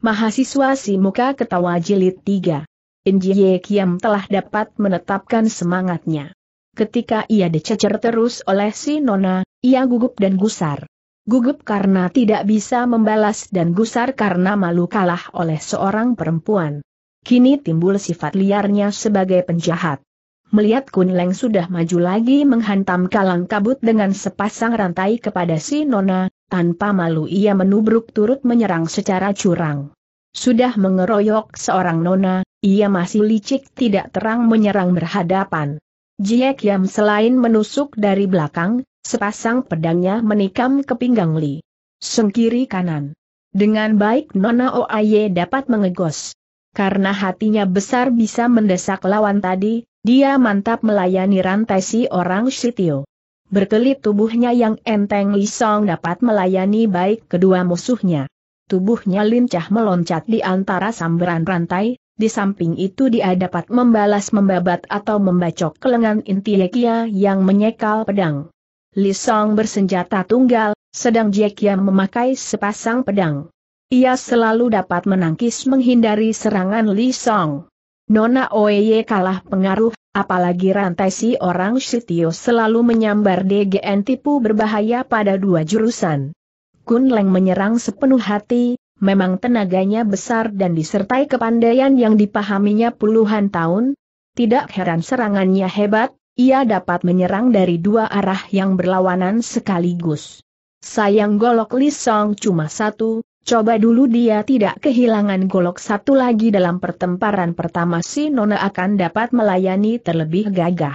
Mahasiswa muka Ketawa Jilid 3. Injie Kiam telah dapat menetapkan semangatnya. Ketika ia dicecer terus oleh si Nona, ia gugup dan gusar. Gugup karena tidak bisa membalas dan gusar karena malu kalah oleh seorang perempuan. Kini timbul sifat liarnya sebagai penjahat. Melihat Leng sudah maju lagi menghantam kalang kabut dengan sepasang rantai kepada si Nona, tanpa malu ia menubruk turut menyerang secara curang. Sudah mengeroyok seorang nona, ia masih licik tidak terang menyerang berhadapan. Jiek Yam selain menusuk dari belakang, sepasang pedangnya menikam ke pinggang Li. Sengkiri kanan. Dengan baik Nona Oaye dapat mengegos. Karena hatinya besar bisa mendesak lawan tadi, dia mantap melayani rantai si orang Shitio berkelit tubuhnya yang enteng lisong dapat melayani baik kedua musuhnya. Tubuhnya lincah meloncat di antara sambaran rantai, di samping itu dia dapat membalas membabat atau membacok ke lengan Intiekia yang menyekal pedang. Lisong bersenjata tunggal, sedang Jiekia memakai sepasang pedang. Ia selalu dapat menangkis menghindari serangan Lisong. Nona Oye kalah pengaruh, apalagi rantai si orang Sitio selalu menyambar DGN tipu berbahaya pada dua jurusan. Kun Leng menyerang sepenuh hati, memang tenaganya besar dan disertai kepandaian yang dipahaminya puluhan tahun. Tidak heran serangannya hebat, ia dapat menyerang dari dua arah yang berlawanan sekaligus. Sayang golok Lisong cuma satu, Coba dulu dia tidak kehilangan golok satu lagi dalam pertemparan pertama si Nona akan dapat melayani terlebih gagah.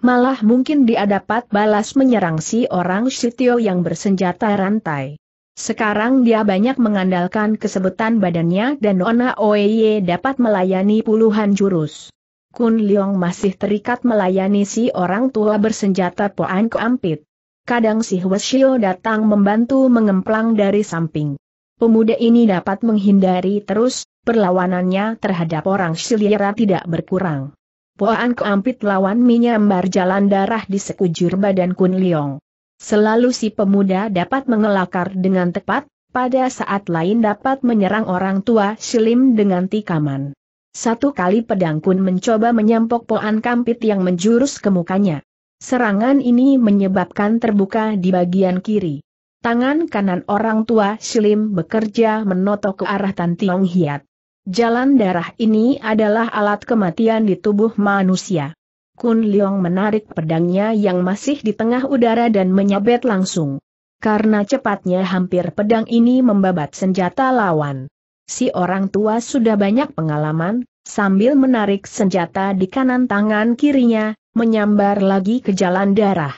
Malah mungkin dia dapat balas menyerang si orang Sitio yang bersenjata rantai. Sekarang dia banyak mengandalkan kesebutan badannya dan Nona Oeye dapat melayani puluhan jurus. Kun Leong masih terikat melayani si orang tua bersenjata Poan Kuampit. Kadang si Hweshio datang membantu mengemplang dari samping. Pemuda ini dapat menghindari terus, perlawanannya terhadap orang Siliera tidak berkurang. Poan keampit lawan menyambar jalan darah di sekujur badan Kun Liong. Selalu si pemuda dapat mengelakar dengan tepat, pada saat lain dapat menyerang orang tua Silim dengan tikaman. Satu kali pedang kun mencoba menyampok poan kampit yang menjurus ke mukanya. Serangan ini menyebabkan terbuka di bagian kiri. Tangan kanan orang tua Silim bekerja menotok ke arah Tan Tiong Hiat. Jalan darah ini adalah alat kematian di tubuh manusia. Kun Leong menarik pedangnya yang masih di tengah udara dan menyabet langsung. Karena cepatnya hampir pedang ini membabat senjata lawan. Si orang tua sudah banyak pengalaman, sambil menarik senjata di kanan tangan kirinya, menyambar lagi ke jalan darah.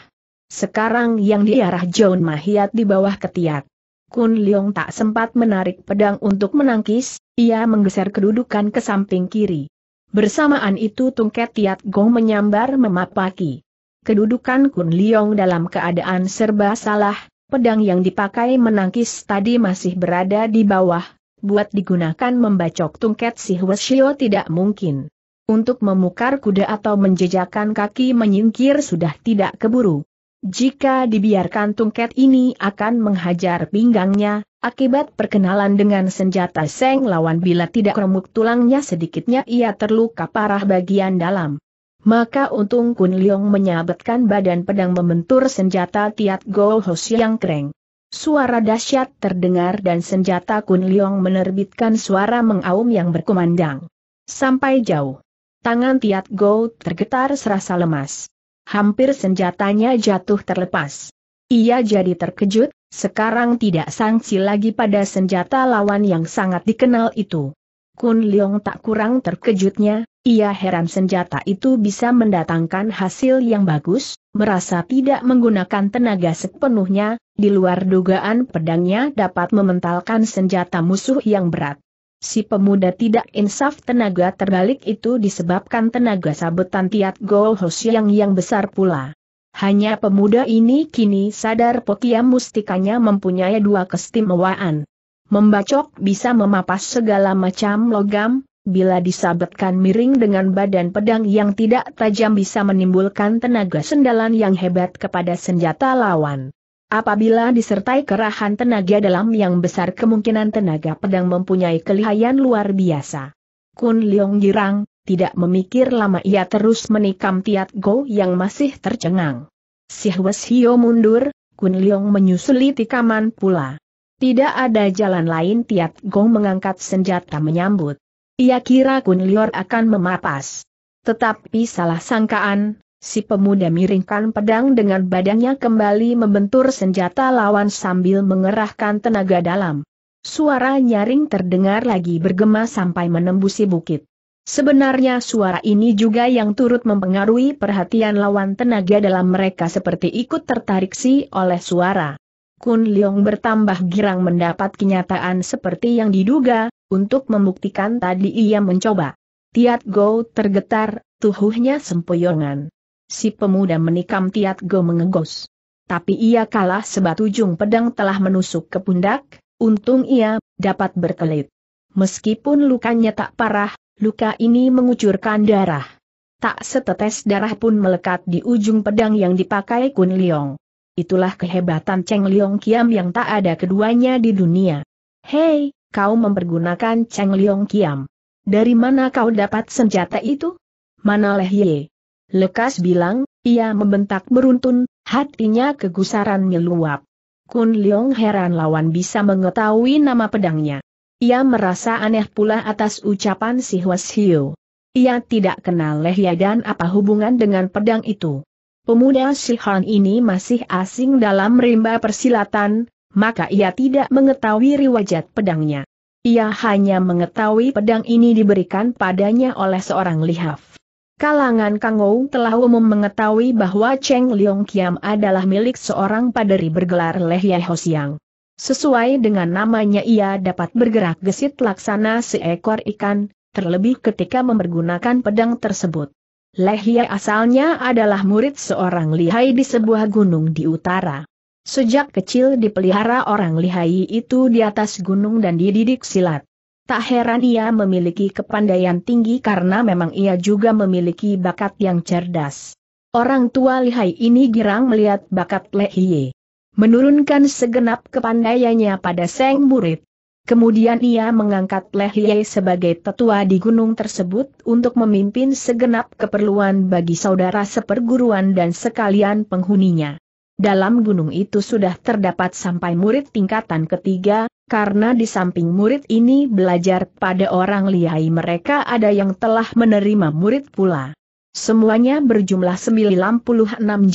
Sekarang yang diarah John Mahiat di bawah ketiak. Kun Leong tak sempat menarik pedang untuk menangkis, ia menggeser kedudukan ke samping kiri. Bersamaan itu Tungket Tiat Gong menyambar memapaki. Kedudukan Kun Leong dalam keadaan serba salah, pedang yang dipakai menangkis tadi masih berada di bawah, buat digunakan membacok Tungket Si Huesio tidak mungkin. Untuk memukar kuda atau menjejakan kaki menyingkir sudah tidak keburu. Jika dibiarkan tungket ini akan menghajar pinggangnya, akibat perkenalan dengan senjata seng lawan bila tidak remuk tulangnya sedikitnya ia terluka parah bagian dalam. Maka untung Kun Leong menyabetkan badan pedang membentur senjata Tiat Go Hos yang kreng. Suara dahsyat terdengar dan senjata Kun Leong menerbitkan suara mengaum yang berkumandang. Sampai jauh. Tangan Tiat Go tergetar serasa lemas hampir senjatanya jatuh terlepas. Ia jadi terkejut, sekarang tidak sangsi lagi pada senjata lawan yang sangat dikenal itu. Kun Leong tak kurang terkejutnya, ia heran senjata itu bisa mendatangkan hasil yang bagus, merasa tidak menggunakan tenaga sepenuhnya, di luar dugaan pedangnya dapat mementalkan senjata musuh yang berat si pemuda tidak insaf tenaga terbalik itu disebabkan tenaga sabetan Tiat Go Hosiang yang besar pula. Hanya pemuda ini kini sadar Pokia mustikanya mempunyai dua kestimewaan. Membacok bisa memapas segala macam logam, bila disabetkan miring dengan badan pedang yang tidak tajam bisa menimbulkan tenaga sendalan yang hebat kepada senjata lawan. Apabila disertai kerahan tenaga dalam yang besar kemungkinan tenaga pedang mempunyai kelihayan luar biasa. Kun Leong girang, tidak memikir lama ia terus menikam Tiat Go yang masih tercengang. Si Hwes Hio mundur, Kun Leong menyusuli tikaman pula. Tidak ada jalan lain Tiat Go mengangkat senjata menyambut. Ia kira Kun Lior akan memapas. Tetapi salah sangkaan, Si pemuda miringkan pedang dengan badannya kembali membentur senjata lawan sambil mengerahkan tenaga dalam. Suara nyaring terdengar lagi bergema sampai menembusi bukit. Sebenarnya suara ini juga yang turut mempengaruhi perhatian lawan tenaga dalam mereka seperti ikut tertarik si oleh suara. Kun Leong bertambah girang mendapat kenyataan seperti yang diduga, untuk membuktikan tadi ia mencoba. Tiat Go tergetar, tuhuhnya sempoyongan si pemuda menikam Tiat Go mengegos. Tapi ia kalah sebab ujung pedang telah menusuk ke pundak, untung ia dapat berkelit. Meskipun lukanya tak parah, luka ini mengucurkan darah. Tak setetes darah pun melekat di ujung pedang yang dipakai Kun Liong. Itulah kehebatan Cheng Liong Kiam yang tak ada keduanya di dunia. Hei, kau mempergunakan Cheng Liong Kiam. Dari mana kau dapat senjata itu? Mana Leh Ye? Lekas bilang, ia membentak beruntun, hatinya kegusaran meluap. Kun Leong heran lawan bisa mengetahui nama pedangnya. Ia merasa aneh pula atas ucapan si Hwas Hiu. Ia tidak kenal Lehya dan apa hubungan dengan pedang itu. Pemuda Han ini masih asing dalam rimba persilatan, maka ia tidak mengetahui riwayat pedangnya. Ia hanya mengetahui pedang ini diberikan padanya oleh seorang lihaf. Kalangan Kangou telah umum mengetahui bahwa Cheng Liong Kiam adalah milik seorang paderi bergelar Leh Ye Hosiang. Sesuai dengan namanya ia dapat bergerak gesit laksana seekor ikan, terlebih ketika mempergunakan pedang tersebut. Leh Ye asalnya adalah murid seorang lihai di sebuah gunung di utara. Sejak kecil dipelihara orang lihai itu di atas gunung dan dididik silat. Tak heran ia memiliki kepandaian tinggi karena memang ia juga memiliki bakat yang cerdas. Orang tua lihai ini girang melihat bakat Lehiye. Menurunkan segenap kepandaiannya pada seng murid. Kemudian ia mengangkat Lehiye sebagai tetua di gunung tersebut untuk memimpin segenap keperluan bagi saudara seperguruan dan sekalian penghuninya. Dalam gunung itu sudah terdapat sampai murid tingkatan ketiga, karena di samping murid ini belajar pada orang lihai mereka ada yang telah menerima murid pula. Semuanya berjumlah 96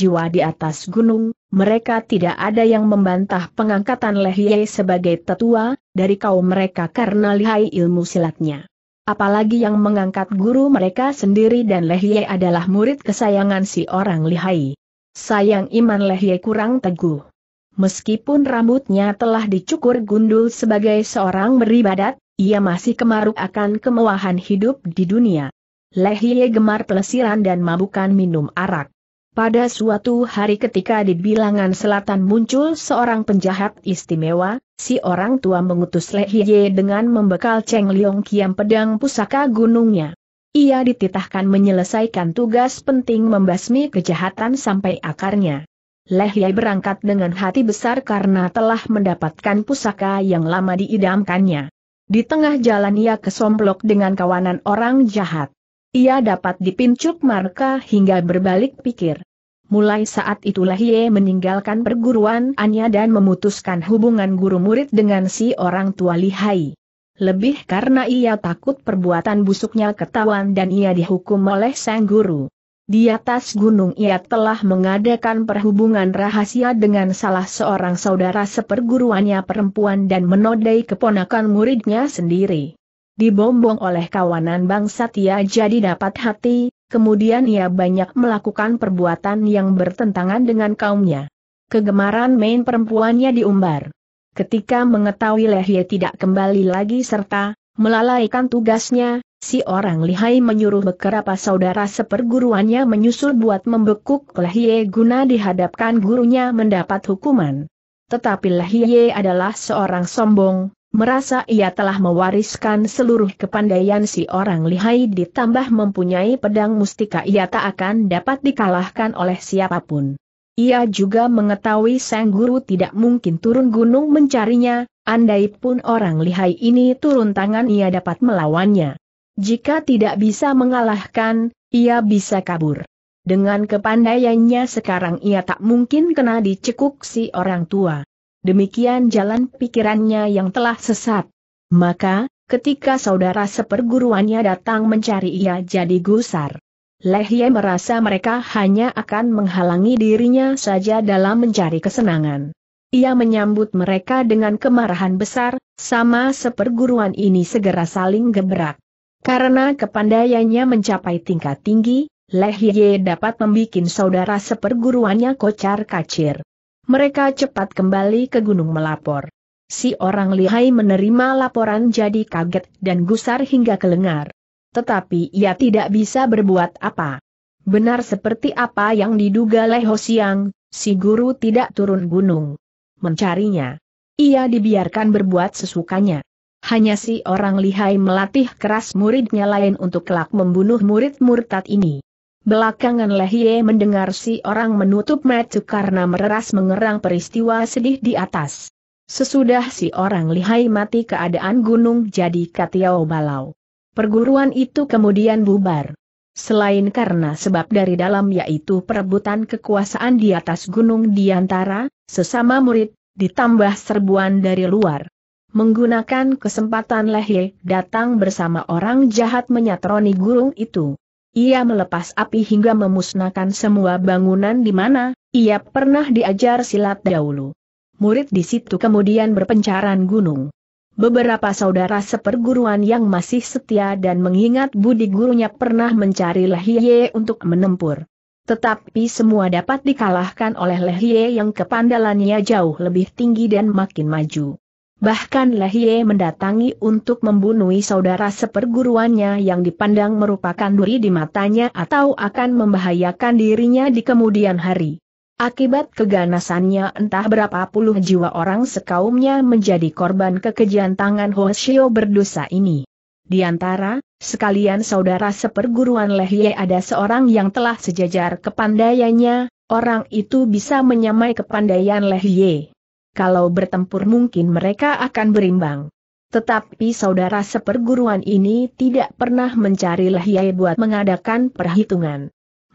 jiwa di atas gunung, mereka tidak ada yang membantah pengangkatan Lehye sebagai tetua, dari kaum mereka karena lihai ilmu silatnya. Apalagi yang mengangkat guru mereka sendiri dan Lehye adalah murid kesayangan si orang lihai. Sayang Iman Lehye kurang teguh. Meskipun rambutnya telah dicukur gundul sebagai seorang beribadat, ia masih kemaruk akan kemewahan hidup di dunia. Lehye gemar pelesiran dan mabukan minum arak. Pada suatu hari ketika di bilangan selatan muncul seorang penjahat istimewa, si orang tua mengutus Lehye dengan membekal Cheng Liong Kiam pedang pusaka gunungnya. Ia dititahkan menyelesaikan tugas penting membasmi kejahatan sampai akarnya. Yai berangkat dengan hati besar karena telah mendapatkan pusaka yang lama diidamkannya. Di tengah jalan ia kesomplok dengan kawanan orang jahat. Ia dapat dipincuk marka hingga berbalik pikir. Mulai saat itulah Lehye meninggalkan perguruan Anya dan memutuskan hubungan guru murid dengan si orang tua Lihai. Lebih karena ia takut perbuatan busuknya ketahuan dan ia dihukum oleh sang guru. Di atas gunung ia telah mengadakan perhubungan rahasia dengan salah seorang saudara seperguruannya perempuan dan menodai keponakan muridnya sendiri. Dibombong oleh kawanan bangsa Tia jadi dapat hati, kemudian ia banyak melakukan perbuatan yang bertentangan dengan kaumnya. Kegemaran main perempuannya diumbar. Ketika mengetahui Lehye tidak kembali lagi serta melalaikan tugasnya, si orang lihai menyuruh beberapa saudara seperguruannya menyusul buat membekuk Lehye guna dihadapkan gurunya mendapat hukuman. Tetapi Lehye adalah seorang sombong, merasa ia telah mewariskan seluruh kepandaian si orang lihai ditambah mempunyai pedang mustika ia tak akan dapat dikalahkan oleh siapapun. Ia juga mengetahui sang guru tidak mungkin turun gunung mencarinya, andai pun orang lihai ini turun tangan ia dapat melawannya. Jika tidak bisa mengalahkan, ia bisa kabur. Dengan kepandaiannya sekarang ia tak mungkin kena dicekuk si orang tua. Demikian jalan pikirannya yang telah sesat. Maka, ketika saudara seperguruannya datang mencari ia jadi gusar. Lehye merasa mereka hanya akan menghalangi dirinya saja dalam mencari kesenangan. Ia menyambut mereka dengan kemarahan besar, sama seperguruan ini segera saling gebrak. Karena kepandaiannya mencapai tingkat tinggi, Lehye dapat membuat saudara seperguruannya kocar kacir. Mereka cepat kembali ke gunung melapor. Si orang lihai menerima laporan jadi kaget dan gusar hingga kelengar tetapi ia tidak bisa berbuat apa. Benar seperti apa yang diduga Leho Siang, si guru tidak turun gunung. Mencarinya. Ia dibiarkan berbuat sesukanya. Hanya si orang lihai melatih keras muridnya lain untuk kelak membunuh murid murtad ini. Belakangan Lehie mendengar si orang menutup mata karena meras mengerang peristiwa sedih di atas. Sesudah si orang lihai mati keadaan gunung jadi katiau balau. Perguruan itu kemudian bubar. Selain karena sebab dari dalam yaitu perebutan kekuasaan di atas gunung Diantara, sesama murid, ditambah serbuan dari luar. Menggunakan kesempatan Lehe datang bersama orang jahat menyatroni gunung itu. Ia melepas api hingga memusnahkan semua bangunan di mana ia pernah diajar silat dahulu. Murid di situ kemudian berpencaran gunung. Beberapa saudara seperguruan yang masih setia dan mengingat budi gurunya pernah mencari Lehye untuk menempur. Tetapi semua dapat dikalahkan oleh Lehye yang kepandalannya jauh lebih tinggi dan makin maju. Bahkan Lehye mendatangi untuk membunuh saudara seperguruannya yang dipandang merupakan duri di matanya atau akan membahayakan dirinya di kemudian hari. Akibat keganasannya entah berapa puluh jiwa orang sekaumnya menjadi korban kekejian tangan Hoshio berdosa ini. Di antara, sekalian saudara seperguruan Lehye ada seorang yang telah sejajar kepandaiannya, orang itu bisa menyamai kepandaian Lehye. Kalau bertempur mungkin mereka akan berimbang. Tetapi saudara seperguruan ini tidak pernah mencari Lehye buat mengadakan perhitungan.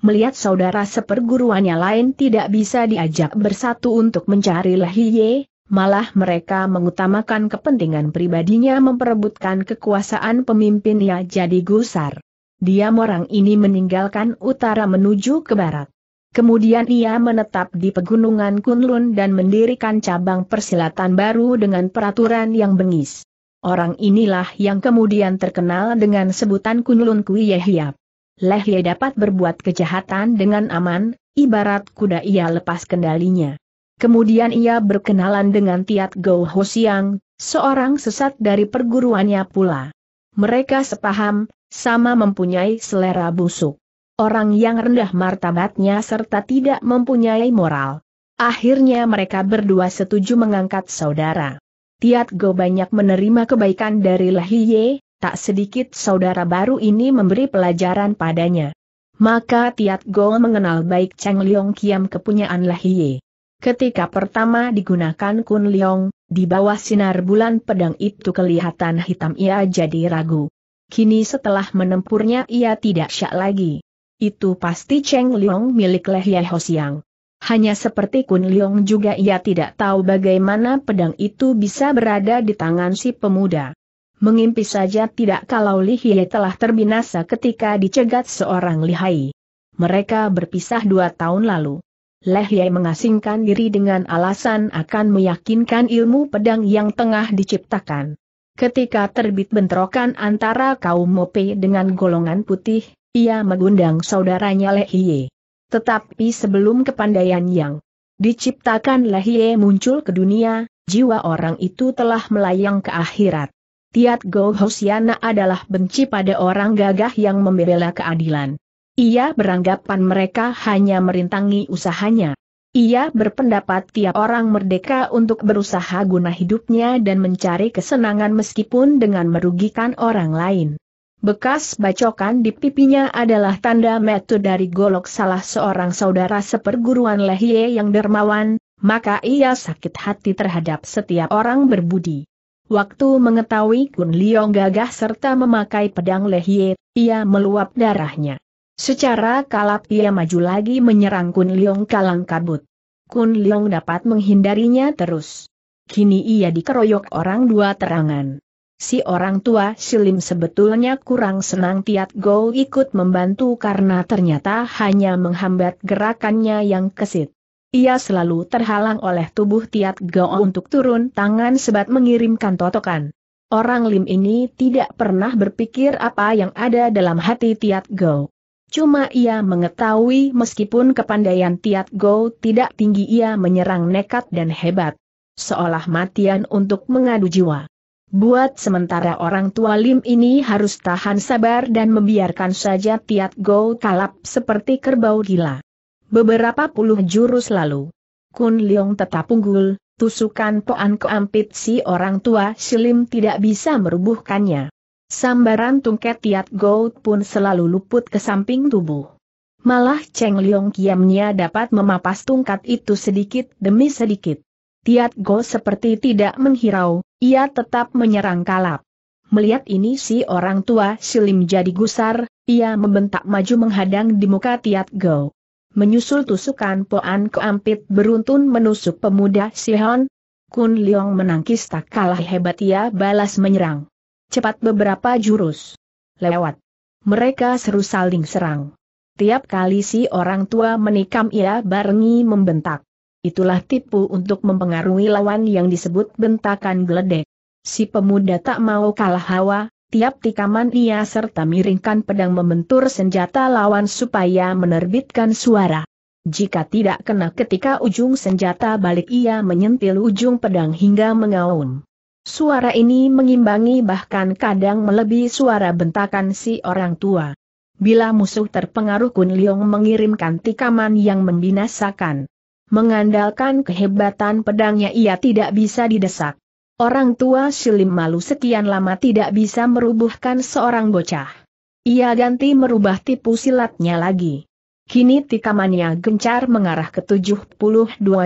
Melihat saudara seperguruannya lain tidak bisa diajak bersatu untuk mencari lahiye, malah mereka mengutamakan kepentingan pribadinya memperebutkan kekuasaan pemimpinnya jadi gusar. Dia orang ini meninggalkan utara menuju ke barat. Kemudian ia menetap di pegunungan Kunlun dan mendirikan cabang persilatan baru dengan peraturan yang bengis. Orang inilah yang kemudian terkenal dengan sebutan Kunlun Kuiyehiap. Ye dapat berbuat kejahatan dengan aman, ibarat kuda ia lepas kendalinya. Kemudian ia berkenalan dengan Tiat Go Hosiang, seorang sesat dari perguruannya pula. Mereka sepaham, sama mempunyai selera busuk. Orang yang rendah martabatnya serta tidak mempunyai moral. Akhirnya mereka berdua setuju mengangkat saudara. Tiat Go banyak menerima kebaikan dari Lehiye, tak sedikit saudara baru ini memberi pelajaran padanya. Maka Tiat Go mengenal baik Cheng Liong Kiam kepunyaan Lahie. Ketika pertama digunakan Kun Liong, di bawah sinar bulan pedang itu kelihatan hitam ia jadi ragu. Kini setelah menempurnya ia tidak syak lagi. Itu pasti Cheng Liong milik Lehye Hosiang. Hanya seperti Kun Liong juga ia tidak tahu bagaimana pedang itu bisa berada di tangan si pemuda mengimpi saja tidak kalau Li telah terbinasa ketika dicegat seorang lihai. Mereka berpisah dua tahun lalu. Leh mengasingkan diri dengan alasan akan meyakinkan ilmu pedang yang tengah diciptakan. Ketika terbit bentrokan antara kaum Mope dengan golongan putih, ia mengundang saudaranya Leh Tetapi sebelum kepandaian yang diciptakan Leh muncul ke dunia, jiwa orang itu telah melayang ke akhirat. Tiat Go Hosiana adalah benci pada orang gagah yang membela keadilan. Ia beranggapan mereka hanya merintangi usahanya. Ia berpendapat tiap orang merdeka untuk berusaha guna hidupnya dan mencari kesenangan meskipun dengan merugikan orang lain. Bekas bacokan di pipinya adalah tanda metu dari golok salah seorang saudara seperguruan Lehye yang dermawan, maka ia sakit hati terhadap setiap orang berbudi. Waktu mengetahui Kun Liong gagah serta memakai pedang Lehye, ia meluap darahnya. Secara kalap ia maju lagi menyerang Kun Liong kalang kabut. Kun Liong dapat menghindarinya terus. Kini ia dikeroyok orang dua terangan. Si orang tua Silim sebetulnya kurang senang Tiat Go ikut membantu karena ternyata hanya menghambat gerakannya yang kesit. Ia selalu terhalang oleh tubuh Tiat Gao untuk turun tangan sebat mengirimkan totokan. Orang Lim ini tidak pernah berpikir apa yang ada dalam hati Tiat Gao. Cuma ia mengetahui meskipun kepandaian Tiat Go tidak tinggi ia menyerang nekat dan hebat. Seolah matian untuk mengadu jiwa. Buat sementara orang tua Lim ini harus tahan sabar dan membiarkan saja Tiat Go kalap seperti kerbau gila. Beberapa puluh jurus lalu. Kun Leong tetap unggul, tusukan Poan Keampit si orang tua Silim tidak bisa merubuhkannya. Sambaran tungket Tiat Gold pun selalu luput ke samping tubuh. Malah Cheng Leong Kiamnya dapat memapas tungkat itu sedikit demi sedikit. Tiat Go seperti tidak menghirau, ia tetap menyerang kalap. Melihat ini si orang tua Silim jadi gusar, ia membentak maju menghadang di muka Tiat Go. Menyusul tusukan Poan Keampit beruntun menusuk pemuda Sihon, Kun Leong menangkis tak kalah hebat ia balas menyerang. Cepat beberapa jurus. Lewat. Mereka seru saling serang. Tiap kali si orang tua menikam ia barengi membentak. Itulah tipu untuk mempengaruhi lawan yang disebut bentakan geledek. Si pemuda tak mau kalah hawa, Tiap tikaman ia serta miringkan pedang membentur senjata lawan supaya menerbitkan suara. Jika tidak kena ketika ujung senjata balik ia menyentil ujung pedang hingga mengaum. Suara ini mengimbangi bahkan kadang melebihi suara bentakan si orang tua. Bila musuh terpengaruh Kun Liong mengirimkan tikaman yang membinasakan. Mengandalkan kehebatan pedangnya ia tidak bisa didesak. Orang tua Silim malu sekian lama tidak bisa merubuhkan seorang bocah. Ia ganti merubah tipu silatnya lagi. Kini tikamannya gencar mengarah ke 72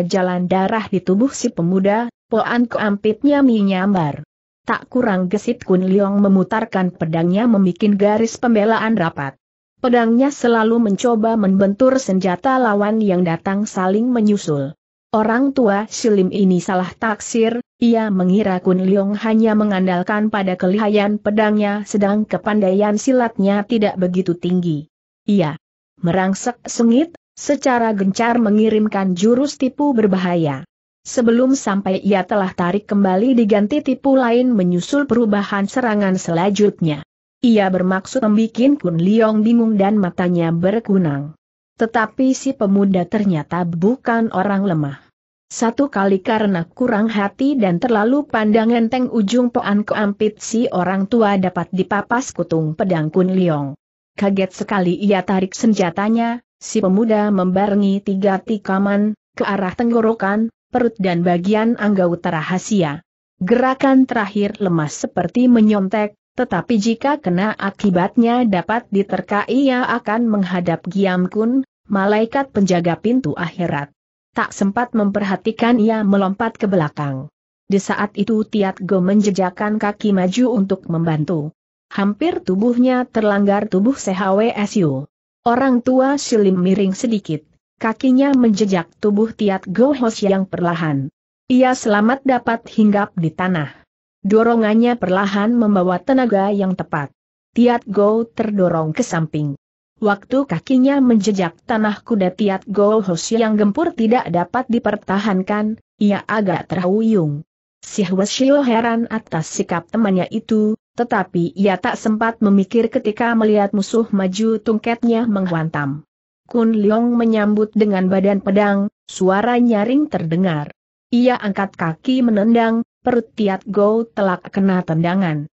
jalan darah di tubuh si pemuda, poan keampitnya menyambar. Tak kurang gesit Kun Leong memutarkan pedangnya membuat garis pembelaan rapat. Pedangnya selalu mencoba membentur senjata lawan yang datang saling menyusul. Orang tua Silim ini salah taksir, ia mengira Kun Leong hanya mengandalkan pada kelihayan pedangnya sedang kepandaian silatnya tidak begitu tinggi. Ia merangsek sengit, secara gencar mengirimkan jurus tipu berbahaya. Sebelum sampai ia telah tarik kembali diganti tipu lain menyusul perubahan serangan selanjutnya. Ia bermaksud membuat Kun Leong bingung dan matanya berkunang. Tetapi si pemuda ternyata bukan orang lemah. Satu kali karena kurang hati dan terlalu pandangan teng ujung poan keampit si orang tua dapat dipapas kutung pedang Kun Liong. Kaget sekali ia tarik senjatanya, si pemuda membarengi tiga tikaman, ke arah tenggorokan, perut dan bagian anggota rahasia. Gerakan terakhir lemas seperti menyontek, tetapi jika kena akibatnya dapat diterka ia akan menghadap Giam Kun, malaikat penjaga pintu akhirat tak sempat memperhatikan ia melompat ke belakang. Di saat itu Tiat Go menjejakkan kaki maju untuk membantu. Hampir tubuhnya terlanggar tubuh CHWSU. Orang tua Silim miring sedikit, kakinya menjejak tubuh Tiat Go Hos yang perlahan. Ia selamat dapat hinggap di tanah. Dorongannya perlahan membawa tenaga yang tepat. Tiat Go terdorong ke samping. Waktu kakinya menjejak tanah kuda Tiat Go Hoshi yang gempur tidak dapat dipertahankan, ia agak terhuyung. Si Shio heran atas sikap temannya itu, tetapi ia tak sempat memikir ketika melihat musuh maju tungketnya menghantam. Kun Leong menyambut dengan badan pedang, suara nyaring terdengar. Ia angkat kaki menendang, perut Tiat Go telak kena tendangan.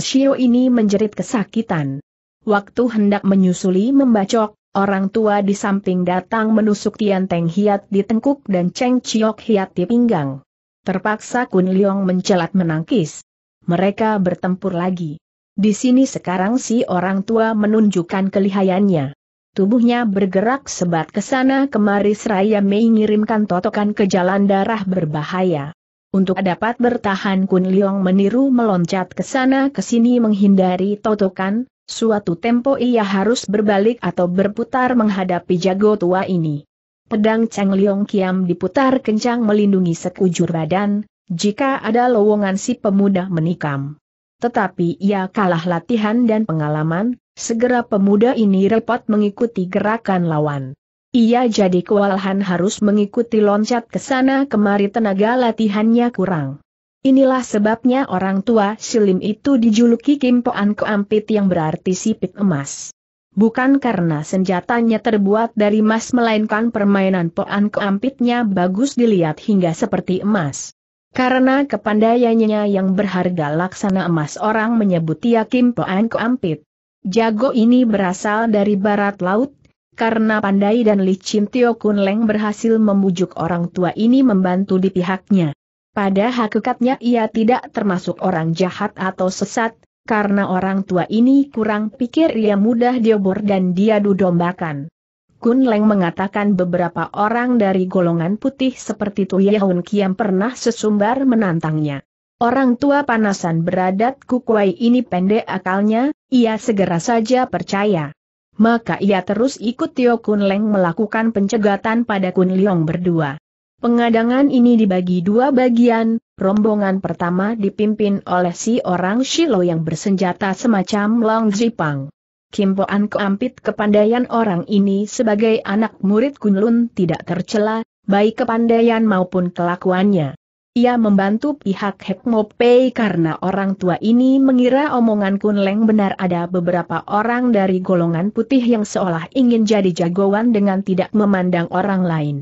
Shio ini menjerit kesakitan. Waktu hendak menyusuli membacok, orang tua di samping datang menusuk Tian Teng Hiat di tengkuk dan Cheng Chiok Hiat di pinggang. Terpaksa Kun Liong mencelat menangkis. Mereka bertempur lagi. Di sini sekarang si orang tua menunjukkan kelihayannya. Tubuhnya bergerak sebat ke sana kemari seraya mengirimkan totokan ke jalan darah berbahaya. Untuk dapat bertahan Kun Liong meniru meloncat ke sana ke sini menghindari totokan, Suatu tempo ia harus berbalik atau berputar menghadapi jago tua ini. Pedang Cheng Liong Kiam diputar kencang melindungi sekujur badan, jika ada lowongan si pemuda menikam. Tetapi ia kalah latihan dan pengalaman, segera pemuda ini repot mengikuti gerakan lawan. Ia jadi kewalahan harus mengikuti loncat ke sana kemari tenaga latihannya kurang. Inilah sebabnya orang tua Silim itu dijuluki Kimpoan Poan Keampit yang berarti sipit emas. Bukan karena senjatanya terbuat dari emas melainkan permainan Poan Keampitnya bagus dilihat hingga seperti emas. Karena kepandaiannya yang berharga laksana emas orang menyebut ia Kim Keampit. Jago ini berasal dari barat laut, karena pandai dan licin Tio Kun Leng berhasil membujuk orang tua ini membantu di pihaknya. Pada hakikatnya ia tidak termasuk orang jahat atau sesat, karena orang tua ini kurang pikir ia mudah diobor dan dia dombakan. Kun Leng mengatakan beberapa orang dari golongan putih seperti Tuyahun Kiam pernah sesumbar menantangnya. Orang tua panasan beradat Kukuai ini pendek akalnya, ia segera saja percaya. Maka ia terus ikut Tio Kun Leng melakukan pencegatan pada Kun Leong berdua. Pengadangan ini dibagi dua bagian, rombongan pertama dipimpin oleh si orang Shilo yang bersenjata semacam Long Zipang. Kim Poan keampit kepandaian orang ini sebagai anak murid Kunlun tidak tercela, baik kepandaian maupun kelakuannya. Ia membantu pihak Hekmo Pei karena orang tua ini mengira omongan Kunleng benar ada beberapa orang dari golongan putih yang seolah ingin jadi jagoan dengan tidak memandang orang lain.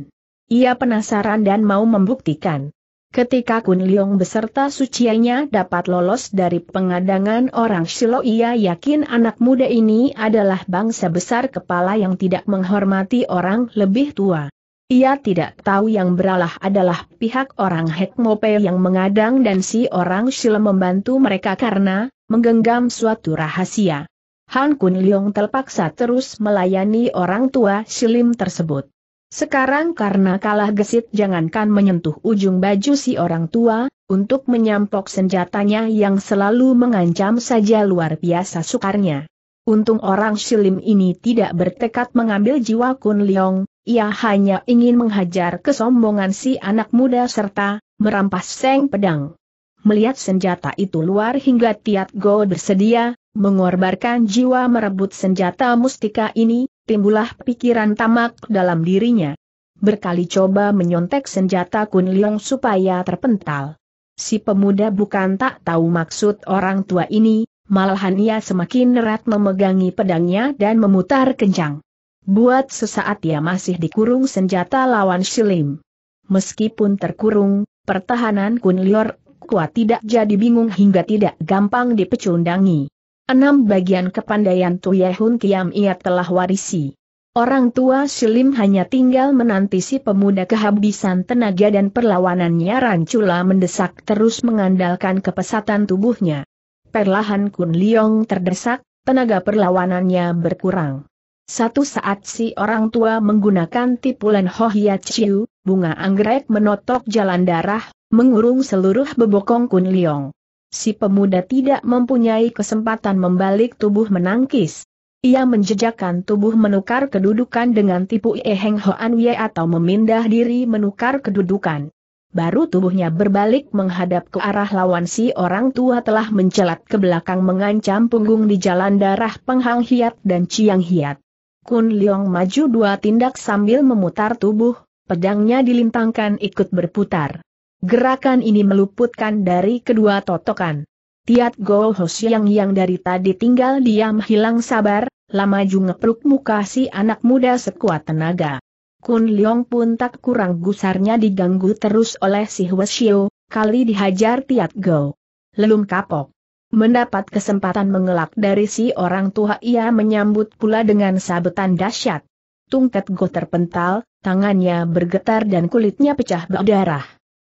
Ia penasaran dan mau membuktikan. Ketika Kun Liong beserta suciannya dapat lolos dari pengadangan orang Shilo ia yakin anak muda ini adalah bangsa besar kepala yang tidak menghormati orang lebih tua. Ia tidak tahu yang beralah adalah pihak orang Hekmope yang mengadang dan si orang Shilo membantu mereka karena menggenggam suatu rahasia. Han Kun Liong terpaksa terus melayani orang tua Shilim tersebut. Sekarang karena kalah gesit jangankan menyentuh ujung baju si orang tua, untuk menyampok senjatanya yang selalu mengancam saja luar biasa sukarnya. Untung orang silim ini tidak bertekad mengambil jiwa Kun Leong, ia hanya ingin menghajar kesombongan si anak muda serta merampas seng pedang. Melihat senjata itu luar hingga Tiat Go bersedia, mengorbankan jiwa merebut senjata mustika ini, timbullah pikiran tamak dalam dirinya. Berkali coba menyontek senjata Kun Liong supaya terpental. Si pemuda bukan tak tahu maksud orang tua ini, malahan ia semakin erat memegangi pedangnya dan memutar kencang. Buat sesaat ia masih dikurung senjata lawan Silim. Meskipun terkurung, pertahanan Kun Lior kuat tidak jadi bingung hingga tidak gampang dipecundangi. Enam bagian kepandaian Tuyehun Kiam ia telah warisi. Orang tua Silim hanya tinggal menanti si pemuda kehabisan tenaga dan perlawanannya Rancula mendesak terus mengandalkan kepesatan tubuhnya. Perlahan Kun Liong terdesak, tenaga perlawanannya berkurang. Satu saat si orang tua menggunakan tipulan Hohia Chiu, bunga anggrek menotok jalan darah, mengurung seluruh bebokong Kun Liong si pemuda tidak mempunyai kesempatan membalik tubuh menangkis. Ia menjejakkan tubuh menukar kedudukan dengan tipu Eheng Hoan Ye atau memindah diri menukar kedudukan. Baru tubuhnya berbalik menghadap ke arah lawan si orang tua telah mencelat ke belakang mengancam punggung di jalan darah Penghang Hiat dan Ciang Hiat. Kun Leong maju dua tindak sambil memutar tubuh, pedangnya dilintangkan ikut berputar. Gerakan ini meluputkan dari kedua totokan. Tiat Go Hosiang yang dari tadi tinggal diam hilang sabar, lama juga ngepruk muka si anak muda sekuat tenaga. Kun Leong pun tak kurang gusarnya diganggu terus oleh si Shio, kali dihajar Tiat Go. Lelum kapok. Mendapat kesempatan mengelak dari si orang tua ia menyambut pula dengan sabetan dahsyat. Tungket Go terpental, tangannya bergetar dan kulitnya pecah berdarah.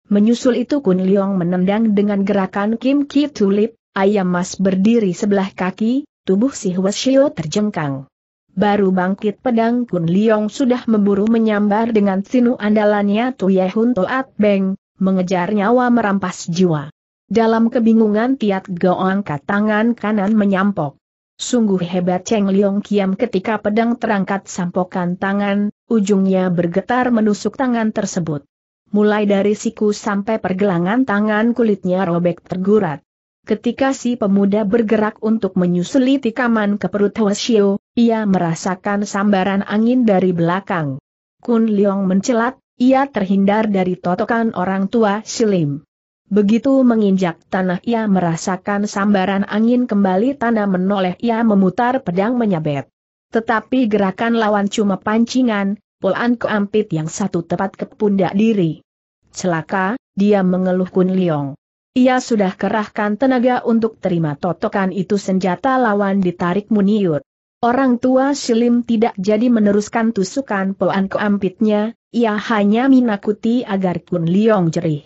Menyusul itu Kun Leong menendang dengan gerakan Kim Ki Tulip, ayam mas berdiri sebelah kaki, tubuh si Hwasyo terjengkang. Baru bangkit pedang Kun Leong sudah memburu menyambar dengan sinu andalannya Hun Toat Beng, mengejar nyawa merampas jiwa. Dalam kebingungan Tiat Go angkat tangan kanan menyampok. Sungguh hebat Cheng Liong Kiam ketika pedang terangkat sampokan tangan, ujungnya bergetar menusuk tangan tersebut mulai dari siku sampai pergelangan tangan kulitnya robek tergurat. Ketika si pemuda bergerak untuk menyusuli tikaman ke perut Hoshio, ia merasakan sambaran angin dari belakang. Kun Leong mencelat, ia terhindar dari totokan orang tua Silim. Begitu menginjak tanah ia merasakan sambaran angin kembali tanah menoleh ia memutar pedang menyabet. Tetapi gerakan lawan cuma pancingan, Polan keampit yang satu tepat ke pundak diri. Celaka, dia mengeluh Kun Liong. Ia sudah kerahkan tenaga untuk terima totokan itu senjata lawan ditarik Muniur. Orang tua Silim tidak jadi meneruskan tusukan polan keampitnya, ia hanya minakuti agar Kun Liong jerih.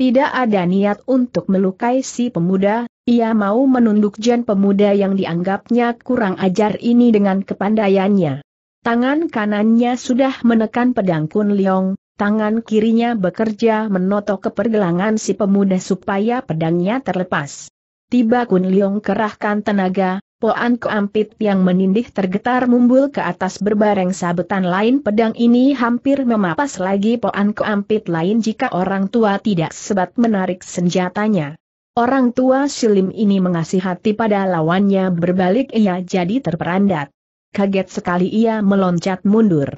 Tidak ada niat untuk melukai si pemuda, ia mau menunduk jen pemuda yang dianggapnya kurang ajar ini dengan kepandaiannya. Tangan kanannya sudah menekan pedang Kun Leong, tangan kirinya bekerja menotok ke si pemuda supaya pedangnya terlepas. Tiba Kun Leong kerahkan tenaga, Poan Keampit yang menindih tergetar mumbul ke atas berbareng sabetan lain pedang ini hampir memapas lagi Poan Keampit lain jika orang tua tidak sebat menarik senjatanya. Orang tua Silim ini mengasih hati pada lawannya berbalik ia jadi terperandat kaget sekali ia meloncat mundur.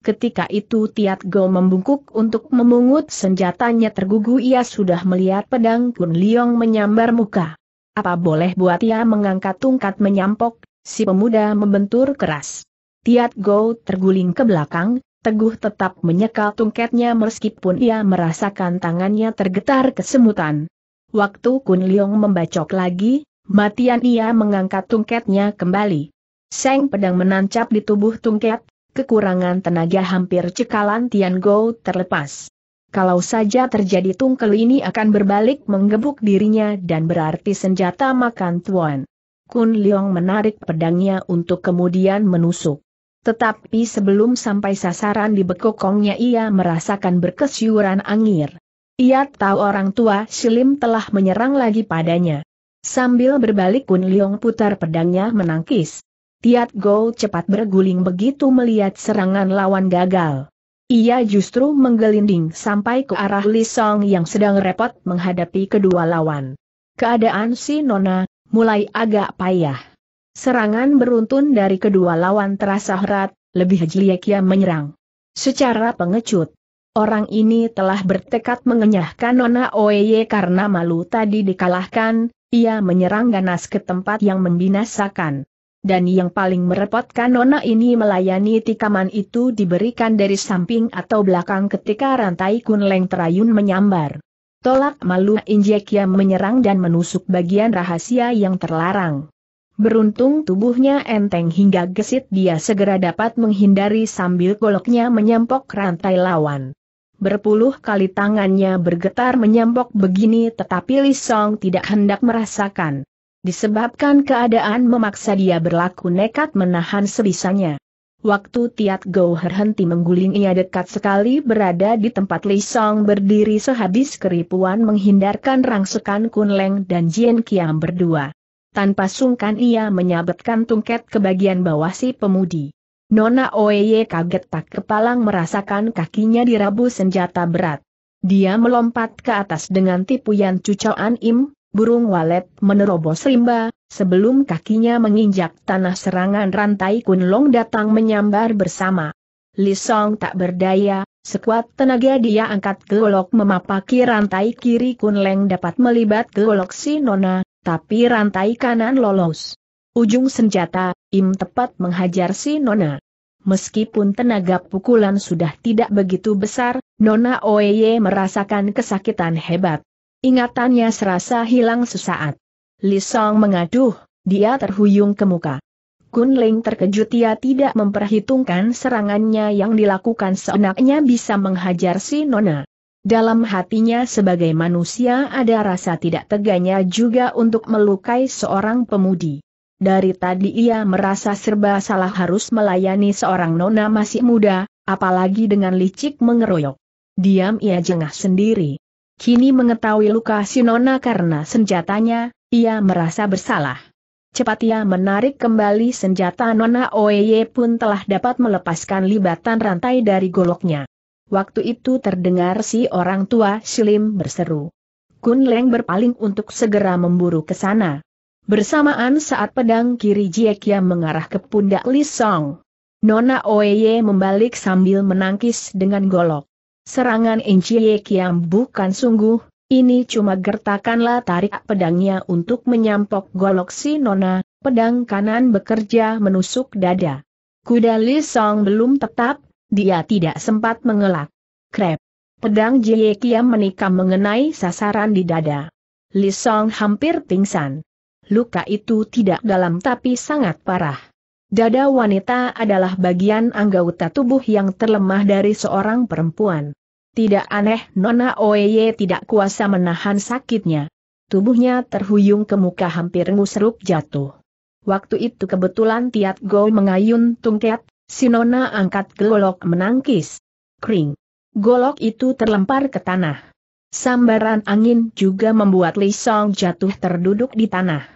Ketika itu Tiat Go membungkuk untuk memungut senjatanya tergugu ia sudah melihat pedang Kun Liong menyambar muka. Apa boleh buat ia mengangkat tungkat menyampok, si pemuda membentur keras. Tiat Go terguling ke belakang, Teguh tetap menyekal tungketnya meskipun ia merasakan tangannya tergetar kesemutan. Waktu Kun Liong membacok lagi, matian ia mengangkat tungketnya kembali. Seng pedang menancap di tubuh Tungket, kekurangan tenaga hampir cekalan Tian Go terlepas. Kalau saja terjadi tungkel ini akan berbalik menggebuk dirinya dan berarti senjata makan tuan. Kun Leong menarik pedangnya untuk kemudian menusuk. Tetapi sebelum sampai sasaran di bekokongnya ia merasakan berkesiuran angin. Ia tahu orang tua Silim telah menyerang lagi padanya. Sambil berbalik Kun Leong putar pedangnya menangkis. Tiat Go cepat berguling begitu melihat serangan lawan gagal. Ia justru menggelinding sampai ke arah Li Song yang sedang repot menghadapi kedua lawan. Keadaan si Nona mulai agak payah. Serangan beruntun dari kedua lawan terasa erat, lebih jeliak ia menyerang. Secara pengecut, orang ini telah bertekad mengenyahkan Nona Oeye karena malu tadi dikalahkan, ia menyerang ganas ke tempat yang membinasakan dan yang paling merepotkan nona ini melayani tikaman itu diberikan dari samping atau belakang ketika rantai kunleng terayun menyambar. Tolak malu Injekia menyerang dan menusuk bagian rahasia yang terlarang. Beruntung tubuhnya enteng hingga gesit dia segera dapat menghindari sambil goloknya menyempok rantai lawan. Berpuluh kali tangannya bergetar menyempok begini tetapi Lisong tidak hendak merasakan. Disebabkan keadaan memaksa dia berlaku nekat menahan sebisanya. Waktu Tiat Gou berhenti mengguling ia dekat sekali berada di tempat Li Song berdiri sehabis keripuan menghindarkan rangsekan kun leng dan Jian Kiam berdua. Tanpa sungkan ia menyabetkan tungket ke bagian bawah si pemudi. Nona oye kaget tak kepalang merasakan kakinya dirabu senjata berat. Dia melompat ke atas dengan tipuan cucoan Im, Burung walet menerobos rimba, sebelum kakinya menginjak tanah serangan rantai kunlong datang menyambar bersama. Lisong tak berdaya, sekuat tenaga dia angkat golok memapaki rantai kiri kunleng dapat melibat golok si nona, tapi rantai kanan lolos. Ujung senjata, im tepat menghajar si nona. Meskipun tenaga pukulan sudah tidak begitu besar, Nona oye merasakan kesakitan hebat. Ingatannya serasa hilang sesaat. Li Song mengaduh, dia terhuyung ke muka. Kun Ling terkejut ia tidak memperhitungkan serangannya yang dilakukan seenaknya bisa menghajar si Nona. Dalam hatinya sebagai manusia ada rasa tidak teganya juga untuk melukai seorang pemudi. Dari tadi ia merasa serba salah harus melayani seorang nona masih muda, apalagi dengan licik mengeroyok. Diam ia jengah sendiri. Kini mengetahui luka Sinona karena senjatanya, ia merasa bersalah. Cepat ia menarik kembali senjata Nona Oeye pun telah dapat melepaskan libatan rantai dari goloknya. Waktu itu terdengar si orang tua Silim berseru. Kun Leng berpaling untuk segera memburu ke sana. Bersamaan saat pedang kiri Jiekia mengarah ke pundak Li Song. Nona Oeye membalik sambil menangkis dengan golok. Serangan Encie Kiam bukan sungguh, ini cuma gertakanlah tarik pedangnya untuk menyampok golok si Nona, pedang kanan bekerja menusuk dada. Kuda Li Song belum tetap, dia tidak sempat mengelak. Krep. Pedang Jie Kiam menikam mengenai sasaran di dada. Li Song hampir pingsan. Luka itu tidak dalam tapi sangat parah. Dada wanita adalah bagian anggota tubuh yang terlemah dari seorang perempuan. Tidak aneh Nona Oye tidak kuasa menahan sakitnya. Tubuhnya terhuyung ke muka hampir ngusruk jatuh. Waktu itu kebetulan Tiat Go mengayun tungket, si Nona angkat golok menangkis. Kring. Golok itu terlempar ke tanah. Sambaran angin juga membuat Li Song jatuh terduduk di tanah.